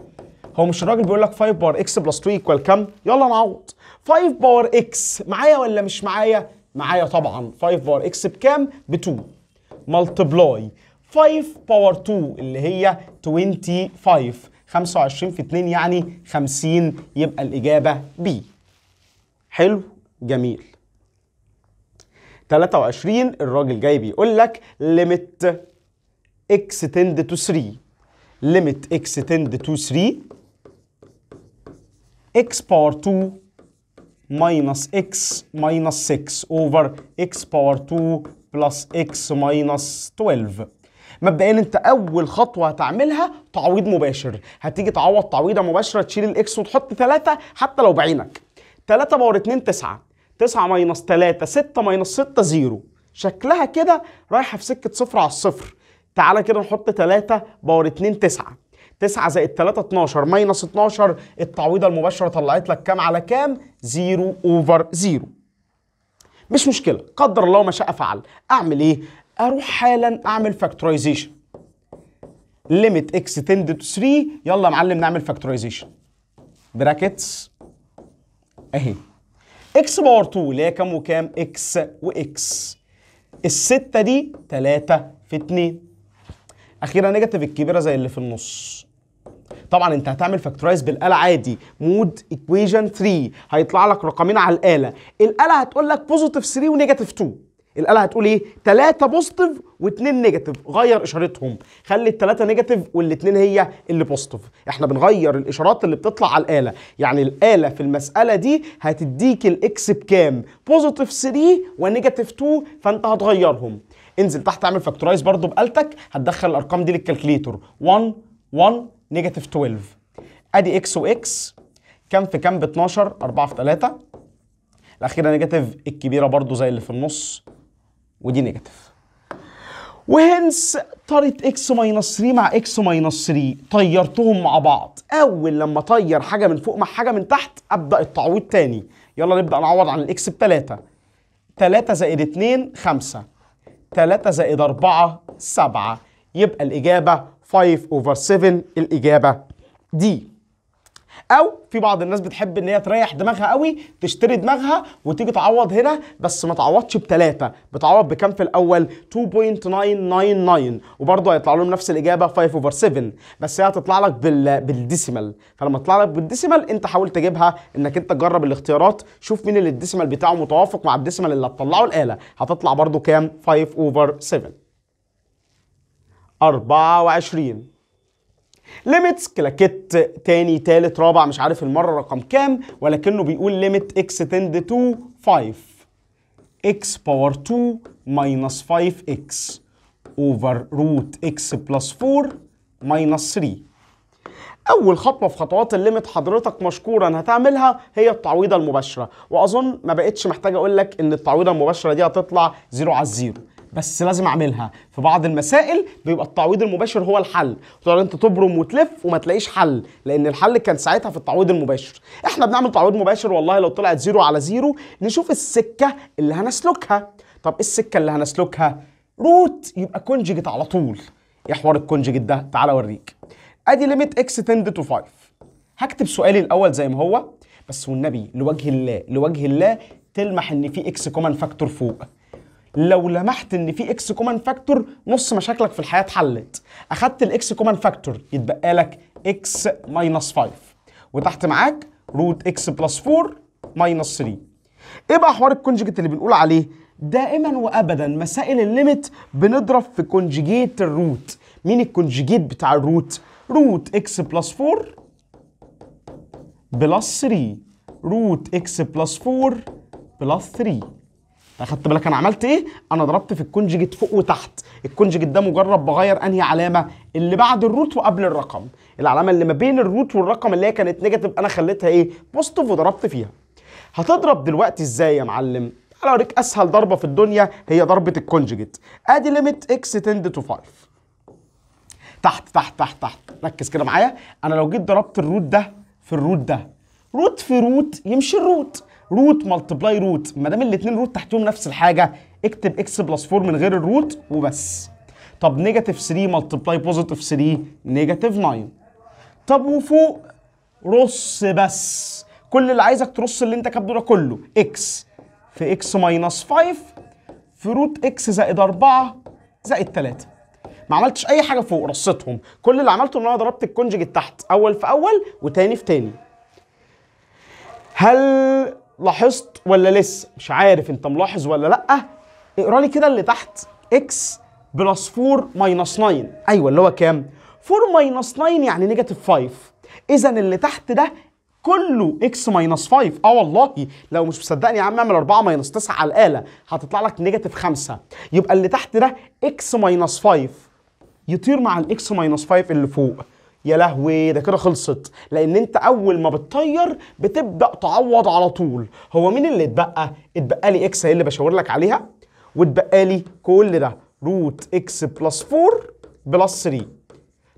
هو مش الراجل بيقول لك 5 باور اكس بلس 2 ايكوال كام يلا نعوض 5 باور اكس معايا ولا مش معايا معايا طبعا 5 باور اكس بكام ب 2 ملتبلاي 5 باور 2 اللي هي 25 25 في 2 يعني 50 يبقى الاجابه B حلو جميل 23 الراجل جاي بيقول لك ليميت x تند تو 3 ليميت x تند تو 3 x باور 2 ماينص x ماينص 6 اوفر x باور 2 بلس x ماينص 12 مبدئيا انت اول خطوه هتعملها تعويض مباشر هتيجي تعوض تعويضه مباشره تشيل الاكس وتحط 3 حتى لو بعينك 3 باور 2 9 9 ماينص 3 6 ماينص 6 0 شكلها كده رايحه في سكه صفر على الصفر تعالى كده نحط 3 باور 2 9 9 زائد 3 12 ماينص 12 التعويضه المباشره طلعت لك كام على كام 0 اوفر 0 مش مشكله قدر الله ما شاء فعل اعمل ايه اروح حالا اعمل فاكتورايزيشن ليميت اكس تند تو 3 يلا يا معلم نعمل فاكتورايزيشن براكتس اهي اكس باور 2 اللي هي كام وكام اكس واكس الستة دي 3 في 2 اخيرا نيجاتيف الكبيرة زي اللي في النص طبعا انت هتعمل فاكتورايز بالاله عادي مود ايكويشن 3 هيطلع لك رقمين على الاله الاله هتقول لك بوزيتيف 3 ونيجاتيف 2 الاله هتقول ايه 3 بوزيتيف و2 نيجاتيف غير اشارتهم خلي ال3 نيجاتيف وال2 هي اللي بوزيتيف احنا بنغير الاشارات اللي بتطلع على الاله يعني الاله في المساله دي هتديك الاكس بكام بوزيتيف 3 ونيجاتيف 2 فانت هتغيرهم انزل تحت اعمل فاكتورايز برضو بالتك هتدخل الارقام دي للكالكليتور 1 1 نيجاتيف 12 ادي اكس واكس كام في كام ب 12 4 في 3 الاخيره نيجاتيف الكبيره برضو زي اللي في النص ودي نيجاتيف وهنس طارت اكس ماينس 3 مع اكس ماينس 3 طيرتهم مع بعض اول لما طير حاجه من فوق مع حاجه من تحت ابدا التعويض تاني يلا نبدا نعوض عن الاكس ب 3 3 زائد 2 5 3 زائد 4 7 يبقى الاجابه 5 اوفر 7 الاجابه دي او في بعض الناس بتحب ان هي تريح دماغها قوي تشتري دماغها وتيجي تعوض هنا بس ما تعوضش بثلاثه بتعوض بكام في الاول 2.999 وبرضه هيطلع لهم نفس الاجابه 5 اوفر 7 بس هي هتطلع لك بال... بالديسيمال فلما تطلع لك بالديسيمال انت حاول تجيبها انك انت تجرب الاختيارات شوف مين اللي الديسيمال بتاعه متوافق مع الديسيمال اللي هتطلعه الاله هتطلع برضه كام 5 اوفر 7 24 ليميتس كلاكيت تاني تالت رابع مش عارف المره رقم كام ولكنه بيقول ليميت اكس تند تو 5 اكس باور 2 ماينس 5 اكس اوفر روت اكس بلس 4 ماينس 3 اول خطوه في خطوات الليميت حضرتك مشكورا هتعملها هي التعويضه المباشره واظن ما بقتش محتاج اقول لك ان التعويضه المباشره دي هتطلع 0 على 0 بس لازم اعملها في بعض المسائل بيبقى التعويض المباشر هو الحل تقعد انت تبرم وتلف وما تلاقيش حل لان الحل كان ساعتها في التعويض المباشر احنا بنعمل تعويض مباشر والله لو طلعت زيرو على زيرو نشوف السكه اللي هنسلكها طب ايه السكه اللي هنسلكها روت يبقى كونجيجيت على طول ايه حوار الكونجيجيت ده تعالى اوريك ادي ليميت اكس تند تو 5 هكتب سؤالي الاول زي ما هو بس والنبي لوجه الله لوجه الله تلمح ان في اكس كومن فاكتور فوق لو لمحت ان في اكس كومن فاكتور نص مشاكلك في الحياه اتحلت اخدت الاكس كومن فاكتور يتبقى لك اكس ماينس 5 وتحت معاك روت اكس بلس 4 ماينس 3 ايه بقى حوار الكونجكت اللي بنقول عليه دائما وابدا مسائل الليمت بنضرب في كونجيجيت الروت مين الكونجيجيت بتاع الروت روت اكس بلس 4 بلس 3 روت اكس بلس 4 بلس 3 اخدت بالك انا عملت ايه انا ضربت في الكونجيجيت فوق وتحت الكونجيجيت ده مجرد بغير انهي علامه اللي بعد الروت وقبل الرقم العلامه اللي ما بين الروت والرقم اللي هي كانت نيجاتيف انا خليتها ايه بوستيف وضربت فيها هتضرب دلوقتي ازاي يا معلم انا اوريك اسهل ضربه في الدنيا هي ضربه الكونجيجيت ادي ليميت اكس تند تو 5 تحت تحت تحت تحت ركز كده معايا انا لو جيت ضربت الروت ده في الروت ده روت في روت يمشي الروت روت ملتبلاي روت ما دام الاثنين روت تحتهم نفس الحاجه اكتب اكس بلس 4 من غير الروت وبس طب نيجاتيف 3 ملتبلاي بوزيتيف 3 نيجاتيف 9 طب وفوق رص بس كل اللي عايزك ترص اللي انت كاتبه ده كله اكس في اكس ماينس 5 في روت اكس زائد 4 زائد 3 ما عملتش اي حاجه فوق رصيتهم كل اللي عملته ان انا ضربت الكونجيجيت تحت اول في اول وتاني في تاني هل لاحظت ولا لسه مش عارف انت ملاحظ ولا لا اقرا لي كده اللي تحت اكس بلس 4 ماينس 9 ايوه اللي هو كام 4 ماينس 9 يعني نيجاتيف 5 اذا اللي تحت ده كله اكس ماينس 5 اه والله لو مش مصدقني يا عم اعمل 4 ماينس 9 على الاله هتطلع لك نيجاتيف 5 يبقى اللي تحت ده اكس ماينس 5 يطير مع الاكس ماينس 5 اللي فوق يا لهوي ده كده خلصت لان انت اول ما بتطير بتبدا تعوض على طول هو مين اللي اتبقى اتبقى لي اكس هي اللي بشاور لك عليها واتبقى لي كل ده روت اكس بلس 4 بلس 3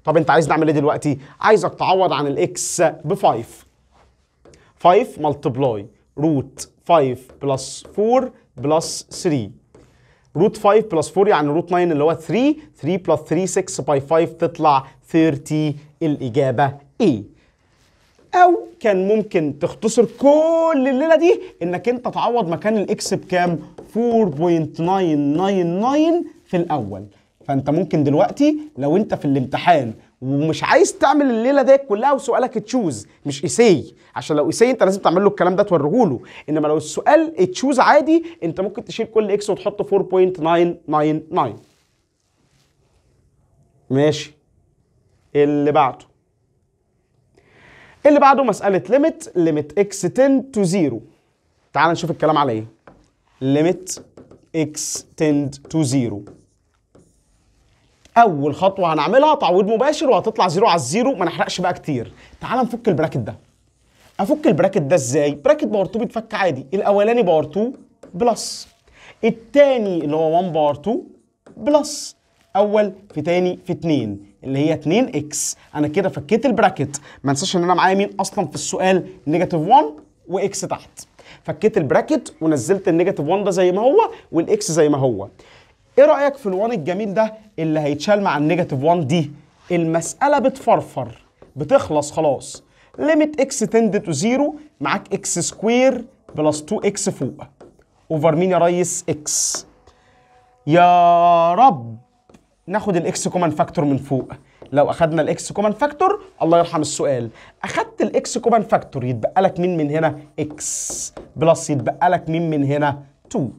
طب انت عايز نعمل ايه دلوقتي عايزك تعوض عن الاكس ب 5 5 ملتبلاي روت 5 بلس 4 بلس 3 روت 5 بلس 4 يعني روت 9 اللي هو 3 3 بلس 3 6 باي 5 تطلع 30 الإجابة إيه أو كان ممكن تختصر كل الليلة دي إنك أنت تعوض مكان الإكس بكام 4.999 في الأول فأنت ممكن دلوقتي لو أنت في الامتحان ومش عايز تعمل الليله ديت كلها وسؤالك تشوز مش إيسي عشان لو إيسي انت لازم تعمل له الكلام ده توريه له انما لو السؤال تشوز عادي انت ممكن تشيل كل اكس وتحط 4.999 ماشي اللي بعده اللي بعده مسألة ليميت ليميت اكس 10 تو 0 تعال نشوف الكلام على ايه ليميت اكس تند تو 0 اول خطوه هنعملها تعويض مباشر وهتطلع زيرو على الزيرو ما نحرقش بقى كتير تعال نفك البراكت ده افك البراكت ده ازاي براكت باور 2 بيتفك عادي الاولاني باور 2 بلس التاني اللي هو 1 باور 2 بلس اول في تاني في اتنين اللي هي 2 اكس انا كده فكيت البراكت ما انساش ان انا معايا مين اصلا في السؤال نيجاتيف 1 واكس تحت فكيت البراكت ونزلت النيجاتيف 1 ده زي ما هو والاكس زي ما هو ايه رايك في الوان الجميل ده اللي هيتشال مع النيجاتيف 1 دي المساله بتفرفر بتخلص خلاص ليميت اكس تند تو زيرو معاك اكس سكوير بلس 2 اكس فوق اوفر مين يا ريس اكس يا رب ناخد الاكس كومن فاكتور من فوق لو اخدنا الاكس كومن فاكتور الله يرحم السؤال اخدت الاكس كومن فاكتور يتبقى لك مين من هنا اكس بلس يتبقى لك مين من هنا 2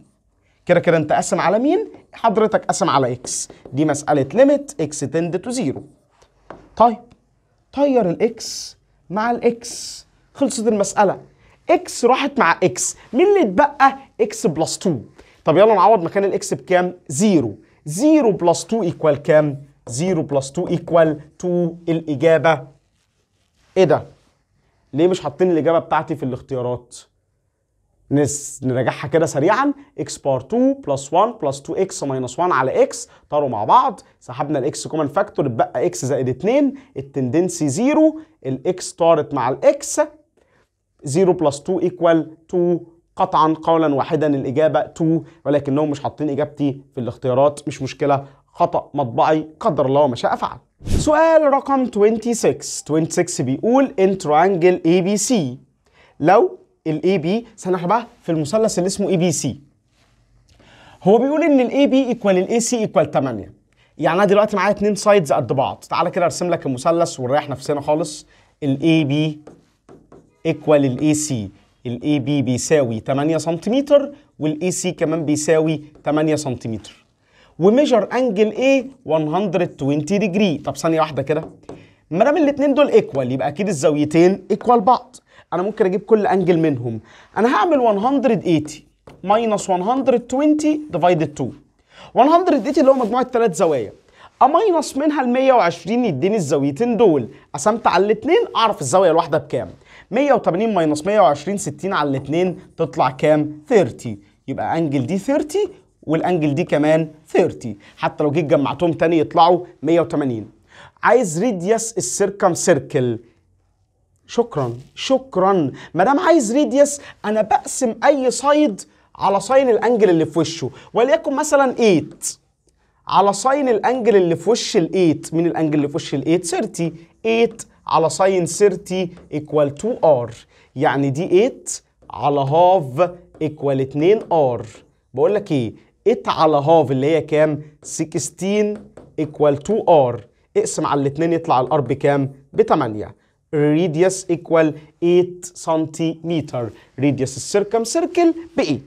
كده كده انت قاسم على مين حضرتك قاسم على اكس دي مساله ليميت اكس تند تو زيرو طيب طير الاكس مع الاكس خلصت المساله اكس راحت مع اكس مين اللي اتبقى اكس بلس 2 طب يلا نعوض مكان الاكس بكام زيرو 0 بلس 2 ايكوال كام؟ 0 بلس 2 ايكوال 2 الإجابة إيه ده؟ ليه مش حاطين الإجابة بتاعتي في الاختيارات؟ نس نراجعها كده سريعا x بار 2 بلس 1 بلس 2x ماينس 1 على x طاروا مع بعض سحبنا الاكس كومن فاكتور اتبقى x زائد 2 التندنسي 0 الاكس طارت مع الاكس 0 بلس 2 ايكوال 2 قطعا قولا واحدا الإجابة تو ولكنهم مش حاطين إجابتي في الاختيارات مش مشكلة خطأ مطبعي قدر الله ما شاء فعل سؤال رقم 26 26 بيقول ان ترانجل اي بي سي لو الاي بي سنحن بقى في المثلث اللي اسمه بي سي هو بيقول ان الاي بي ايكوال الاي سي ايكوال 8 يعني انا دلوقتي معايا اتنين سايدز قد بعض تعالى كده ارسم لك المثلث ونريح نفسنا خالص الاي بي ايكوال الاي سي الاي بي بيساوي 8 سم والاي سي كمان بيساوي 8 سم وميجر انجل A 120 ديجري طب ثانيه واحده كده ما دام الاثنين دول ايكوال يبقى اكيد الزاويتين ايكوال بعض انا ممكن اجيب كل انجل منهم انا هعمل 180 ماينس 120 ديفايدد 2 180 اللي هو مجموعه ثلاث زوايا اماينص منها ال 120 يديني الزاويتين دول قسمت على الاثنين اعرف الزاويه الواحده بكام 180 ماينص 120 60 على الاثنين تطلع كام 30 يبقى انجل دي 30 والانجل دي كمان 30 حتى لو جيت جمعتهم تاني يطلعوا 180 عايز ريديوس السيركم سيركل شكرا شكرا ما دام عايز ريديوس انا بقسم اي سايد على ساين الانجل اللي في وشه وليكن مثلا 8 على ساين الانجل اللي في وش ال8 من الانجل اللي في وش ال8 30 8 على ساين 30 equal 2 r يعني دي 8 على هاف equal 2 r بقول لك ايه 8 على هاف اللي هي كام 16 equal 2 r اقسم على الاثنين يطلع الار بكام ب 8 radius equal 8 سنتيمتر radius السيركم سيركل ب 8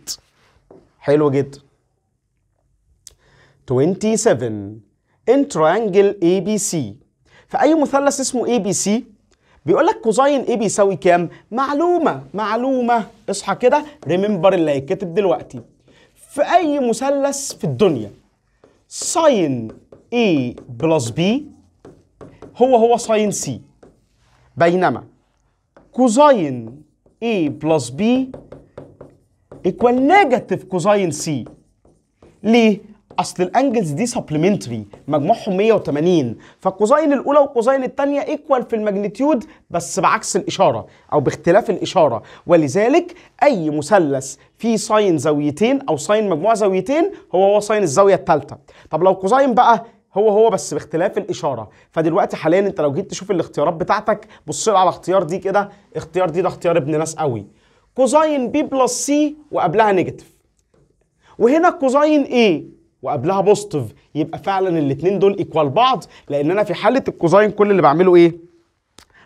حلو جدا 27 in triangle ABC فأي مثلث اسمه اي بي سي بيقول لك كوزين اي بيساوي كام؟ معلومه معلومه اصحى كده ريمبر اللي هيتكتب دلوقتي في اي مثلث في الدنيا ساين اي بلس بي هو هو ساين سي بينما كوزين اي بلس بي ايكوال نيجاتيف كوزين سي ليه؟ اصل الانجلز دي سبلمنتري مجموعهم 180 فالكوزين الاولى والكوزين الثانيه ايكوال في الماجنتيود بس بعكس الاشاره او باختلاف الاشاره ولذلك اي مثلث فيه ساين زاويتين او ساين مجموعه زاويتين هو هو ساين الزاويه الثالثه طب لو كوزين بقى هو هو بس باختلاف الاشاره فدلوقتي حاليا انت لو جيت تشوف الاختيارات بتاعتك بص على اختيار دي كده اختيار دي ده اختيار ابن ناس قوي كوزاين بي بلس سي وقبلها نيجاتيف وهنا كوزاين ايه وقبلها بوزيتيف يبقى فعلا الاثنين دول ايكوال بعض لان انا في حاله الكوزاين كل اللي بعمله ايه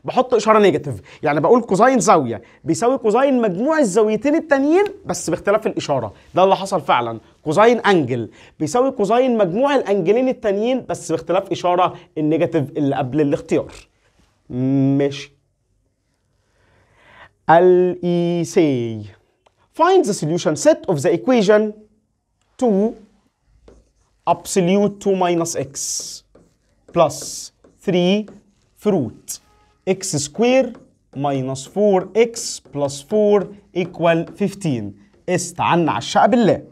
بحط اشاره نيجاتيف يعني بقول كوزاين زاويه بيساوي كوزاين مجموع الزاويتين التانيين بس باختلاف الاشاره ده اللي حصل فعلا كوزاين انجل بيساوي كوزاين مجموع الانجلين التانيين بس باختلاف اشاره النيجاتيف اللي قبل الاختيار ماشي اي سي e find the solution set of the equation 2 absolute 2 minus x plus 3 في x square minus 4x plus 4 equal 15 استعنا على الشقة بالله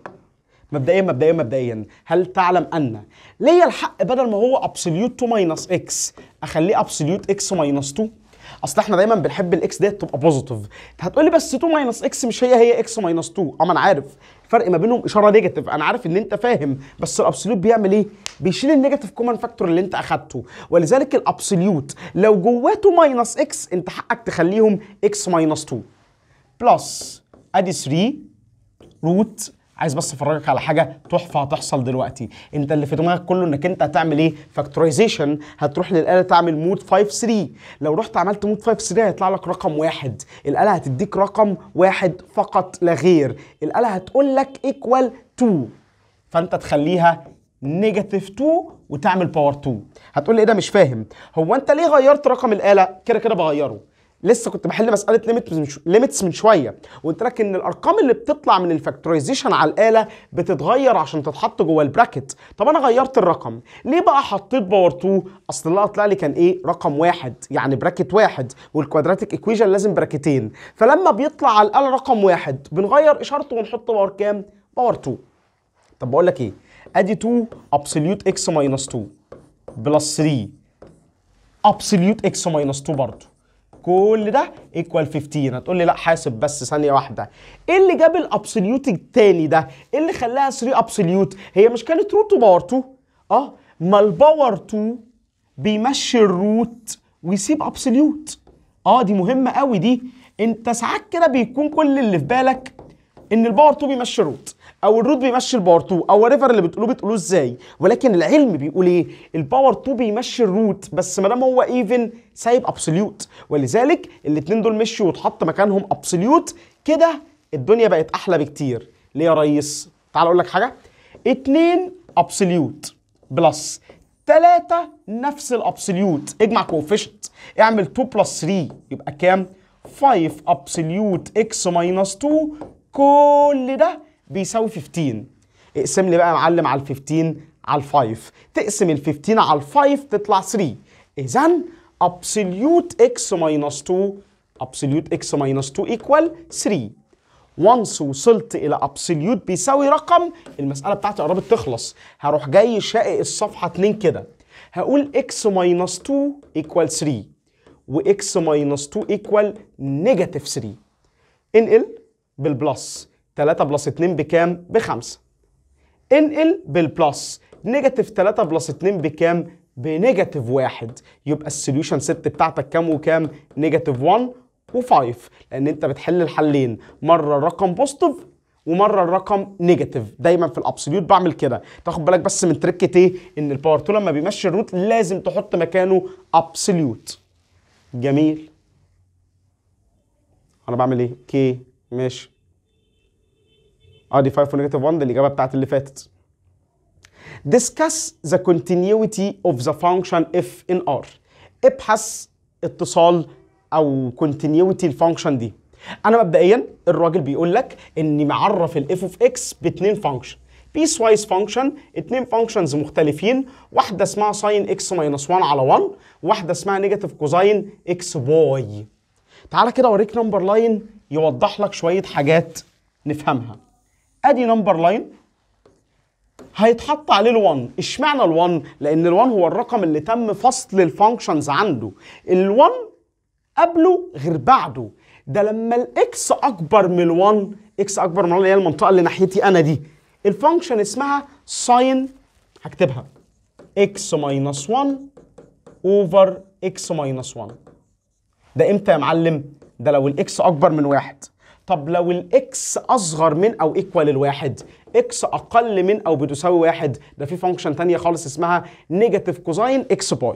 مبدئيا مبدئيا مبدئيا هل تعلم ان ليا الحق بدل ما هو ابسوليوت 2 ماينس اكس اخليه ابسوليوت اكس ماينس 2 اصل احنا دايما بنحب الاكس ديت تبقى بوزيتيف هتقولي بس 2 ماينس اكس مش هي هي اكس ماينس 2 اه ما انا عارف فرق ما بينهم اشاره نيجاتيف انا عارف ان انت فاهم بس الابسوليوت بيعمل ايه بيشيل النيجاتيف كومن فاكتور اللي انت اخدته ولذلك الابسوليوت لو جواته ماينس اكس انت حقك تخليهم اكس ماينس 2 بلس ادي 3 روت عايز بس افرجك على حاجه تحفه هتحصل دلوقتي انت اللي في دماغك كله انك انت هتعمل ايه فاكتورايزيشن هتروح للاله تعمل مود 5 3 لو رحت عملت مود 5 3 هيطلع لك رقم واحد الاله هتديك رقم واحد فقط لا غير الاله هتقول لك ايكوال 2 فانت تخليها نيجاتيف 2 وتعمل باور 2 هتقول لي ايه ده مش فاهم هو انت ليه غيرت رقم الاله كده كده بغيره لسه كنت بحل مساله ليميتس ليميتس من شويه وقلت لك ان الارقام اللي بتطلع من الفاكتورايزيشن على الاله بتتغير عشان تتحط جوه البراكت طب انا غيرت الرقم ليه بقى حطيت باور 2 اصل اللي طلع لي كان ايه رقم واحد يعني براكت واحد والكوادراتيك ايكويشن لازم براكتين فلما بيطلع على الاله رقم واحد بنغير اشارته ونحط باور كام باور 2 طب بقول لك ايه ادي 2 ابسوليوت اكس ماينس 2 بلس 3 ابسوليوت اكس ماينس 2 برضه كل ده ايكوال 15 هتقول لي لا حاسب بس ثانيه واحده ايه اللي جاب الابسوليوت الثاني ده ايه اللي خلاها 3 ابسوليوت هي مش كانت روت وباور 2 اه ما الباور 2 بيمشي الروت ويسيب ابسوليوت اه دي مهمه قوي دي انت ساعات كده بيكون كل اللي في بالك ان الباور 2 بيمشي الروت او الروت بيمشي الباور 2 او ريفر اللي بتقولوه بتقولوه ازاي ولكن العلم بيقول ايه الباور 2 بيمشي الروت بس ما دام هو ايفن سايب ابسوليوت ولذلك الاثنين دول مشوا واتحط مكانهم ابسوليوت كده الدنيا بقت احلى بكتير ليه يا ريس تعال اقول لك حاجه 2 ابسوليوت بلس 3 نفس الابسوليوت اجمع كوفيشنت اعمل 2 بلس 3 يبقى كام 5 ابسوليوت اكس ماينس 2 كل ده بيساوي 15 اقسم لي بقى يا معلم على ال 15 على ال 5 تقسم ال 15 على ال 5 تطلع 3 اذا ابسوليوت اكس ماينس 2 ابسوليوت اكس ماينس 2 ايكوال 3 وانس وصلت الى ابسوليوت بيساوي رقم المساله بتاعتي قربت تخلص هروح جاي شقق الصفحه 2 كده هقول اكس ماينس 2 ايكوال 3 و x 2 ايكوال نيجاتيف 3 انقل بالبلس 3 بلس 2 بكام؟ بخمسة انقل بالبلس نيجاتيف 3 بلس 2 بكام؟ بنيجاتيف 1 يبقى السوليوشن ست بتاعتك كام وكام؟ نيجاتيف 1 و5 لان انت بتحل الحلين مره الرقم بوزيتيف ومره الرقم نيجاتيف دايما في الابسوليوت بعمل كده تاخد بالك بس من تركه ايه ان الباور تو لما بيمشي الروت لازم تحط مكانه ابسوليوت جميل انا بعمل ايه كي ماشي اه دي 5 ونيجاتيف 1 ده الاجابه بتاعت اللي فاتت discuss the continuity of the function f in R ابحث اتصال او continuity الفانكشن دي انا مبدئيا الراجل بيقول لك اني معرف الاف اوف اكس باتنين فانكشن بيس وايز فانكشن اتنين فانكشنز مختلفين واحده اسمها ساين اكس ماينس 1 على 1 واحده اسمها نيجاتيف كوزاين اكس واي تعالى كده اوريك نمبر لاين يوضح لك شويه حاجات نفهمها ادي نمبر لاين هيتحط عليه ال1 اشمعنى ال1 لان ال1 هو الرقم اللي تم فصل الفانكشنز عنده ال1 قبله غير بعده ده لما الاكس اكبر من ال1 اكس اكبر من اللي هي المنطقه اللي ناحيتي انا دي الفانكشن اسمها ساين هكتبها اكس ماينس 1 اوفر اكس ماينس 1 ده امتى يا معلم ده لو الاكس اكبر من واحد طب لو الاكس اصغر من او ايكوال الواحد اكس اقل من او بتساوي واحد ده في فانكشن تانية خالص اسمها نيجاتيف كوزاين اكس باي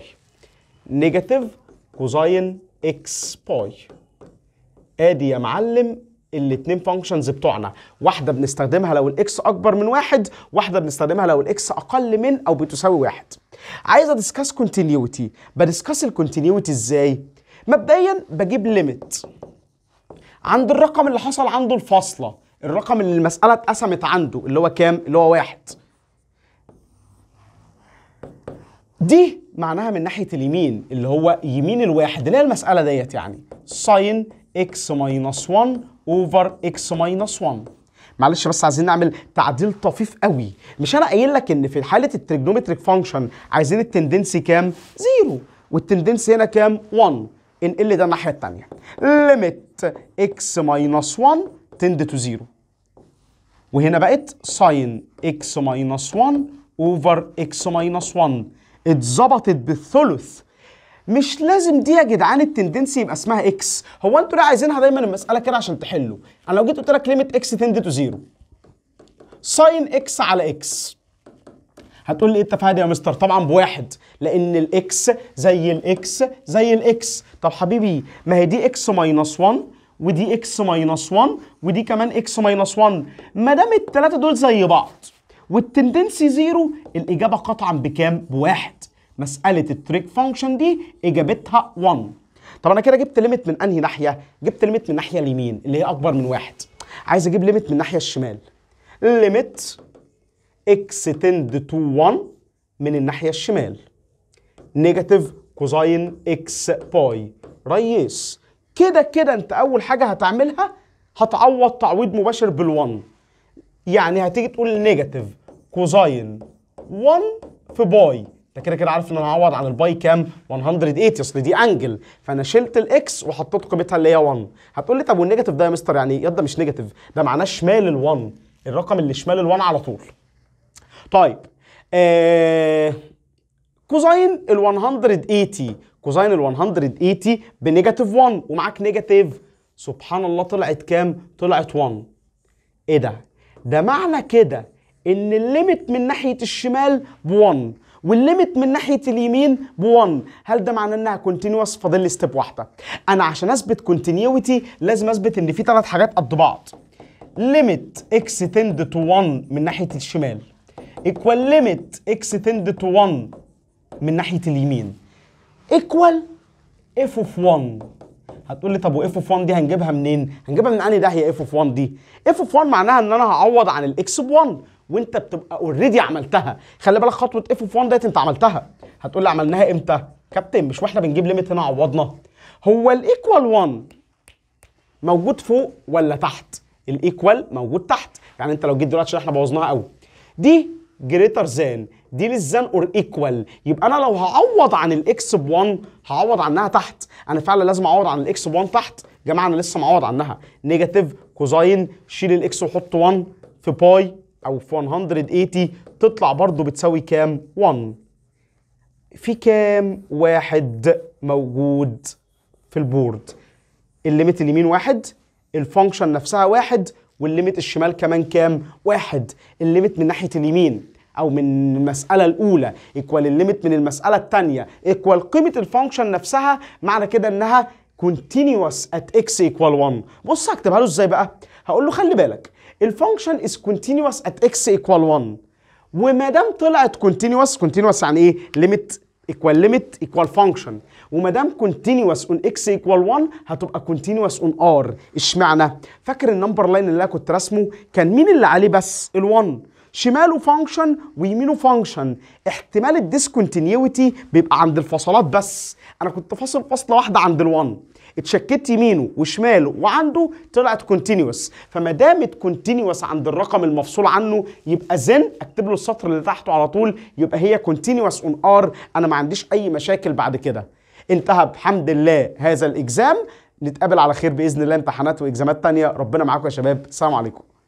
نيجاتيف كوزاين اكس باي ادي يا معلم الاتنين فانكشنز بتوعنا واحدة بنستخدمها لو الاكس اكبر من واحد واحدة بنستخدمها لو الاكس اقل من او بتساوي واحد عايز ادسكاس كونتينيوتي بدسكاس الكونتينيوتي ازاي مبدئيا بجيب ليميت عند الرقم اللي حصل عنده الفاصله الرقم اللي المساله اتقسمت عنده اللي هو كام اللي هو واحد دي معناها من ناحيه اليمين اللي هو يمين الواحد اللي هي المساله ديت يعني ساين اكس ماينس 1 اوفر اكس ماينس 1 معلش بس عايزين نعمل تعديل طفيف قوي مش انا قايل لك ان في حاله التريجنومتريك فانكشن عايزين التندنسي كام زيرو والتندنسي هنا كام 1 انقل ده الناحيه الثانيه ليميت اكس ماينس 1 تند تو 0 وهنا بقت ساين اكس ماينس 1 اوفر اكس ماينس 1 اتظبطت بالثلث مش لازم دي يا جدعان التندنسي يبقى اسمها اكس هو انتوا ليه عايزينها دايما المساله كده عشان تحلوا انا لو جيت قلت لك ليميت اكس تند تو 0 ساين اكس على اكس هتقول لي ايه التفاهه يا مستر طبعا بواحد لان الاكس زي الاكس زي الاكس طب حبيبي ما هي دي اكس ماينس 1 ودي اكس ماينس 1 ودي كمان اكس ماينس 1 ما دام الثلاثه دول زي بعض والتندنسي زيرو الاجابه قطعا بكام بواحد مساله التريك فانكشن دي اجابتها 1 طب انا كده جبت ليميت من انهي ناحيه جبت ليميت من الناحيه اليمين اللي هي اكبر من واحد عايز اجيب ليميت من الناحيه الشمال ليميت اكس تند تو 1 من الناحية الشمال نيجاتيف كوزين اكس باي ريس كده كده انت اول حاجة هتعملها هتعوض تعويض مباشر بال1 يعني هتيجي تقول نيجاتيف كوزين 1 في باي انت كده كده عارف ان انا هعوض عن الباي كام 180 اصل دي انجل فانا شلت الاكس وحطيت قيمتها اللي هي 1 هتقول لي طب والنيجاتيف ده يا مستر يعني ده مش نيجاتيف ده معناه شمال ال1 الرقم اللي شمال ال1 على طول طيب آه، كوزين ال 180 كوزين ال 180 بنيجاتيف 1 ومعاك نيجاتيف سبحان الله طلعت كام؟ طلعت 1 ايه ده؟ ده معنى كده ان الليميت من ناحيه الشمال ب 1 والليميت من ناحيه اليمين ب 1 هل ده معناه انها كونتينوس فاضل لي ستيب واحده انا عشان اثبت كونتينيوتي لازم اثبت ان في ثلاث حاجات قد بعض ليميت اكس تند تو 1 من ناحيه الشمال equal limit x tend to 1 من ناحية اليمين equal f of 1 هتقول لي طب واف اوف 1 دي هنجيبها منين؟ هنجيبها من انهي داهية اف اوف 1 دي؟ اف اوف 1 معناها ان انا هعوض عن الاكس ب 1 وانت بتبقى اوريدي عملتها، خلي بالك خطوه اف اوف 1 ديت انت عملتها، هتقول لي عملناها امتى؟ كابتن مش واحنا بنجيب ليميت هنا عوضنا؟ هو الايكوال 1 موجود فوق ولا تحت؟ الايكوال موجود تحت، يعني انت لو جيت دلوقتي احنا بوظناها قوي. دي جريتر ذان دي للزان اور ايكوال يبقى انا لو هعوض عن الاكس ب 1 هعوض عنها تحت انا فعلا لازم اعوض عن الاكس ب 1 تحت يا جماعه انا لسه معوض عنها نيجاتيف كوزاين شيل الاكس وحط 1 في باي او في 180 تطلع برضو بتساوي كام 1 في كام واحد موجود في البورد الليميت اليمين واحد الفانكشن نفسها واحد والليميت الشمال كمان كام؟ واحد الليميت من ناحية اليمين او من المساله الاولى ايكوال الليميت من المساله الثانيه ايكوال قيمه الفانكشن نفسها معنى كده انها continuous at x equal 1 بص هكتبها له ازاي بقى هقول له خلي بالك الفانكشن از continuous at x equal 1 وما دام طلعت continuous continuous يعني ايه ليميت ايكوال ليميت ايكوال فانكشن وما دام continuous on x equal 1 هتبقى continuous on r اشمعنى فاكر النمبر لاين اللي انا كنت راسمه كان مين اللي عليه بس ال1 شماله فانكشن ويمينه فانكشن احتمال الديسكونتينيوتي بيبقى عند الفصلات بس انا كنت فاصل فاصله واحده عند ال1 اتشككت يمينه وشماله وعنده طلعت كونتينيوس فما دامت كونتينيوس عند الرقم المفصول عنه يبقى زن اكتب له السطر اللي تحته على طول يبقى هي كونتينيوس اون ار انا ما عنديش اي مشاكل بعد كده انتهى بحمد الله هذا الاجزام نتقابل على خير باذن الله امتحانات واجزامات تانية ربنا معاكم يا شباب سلام عليكم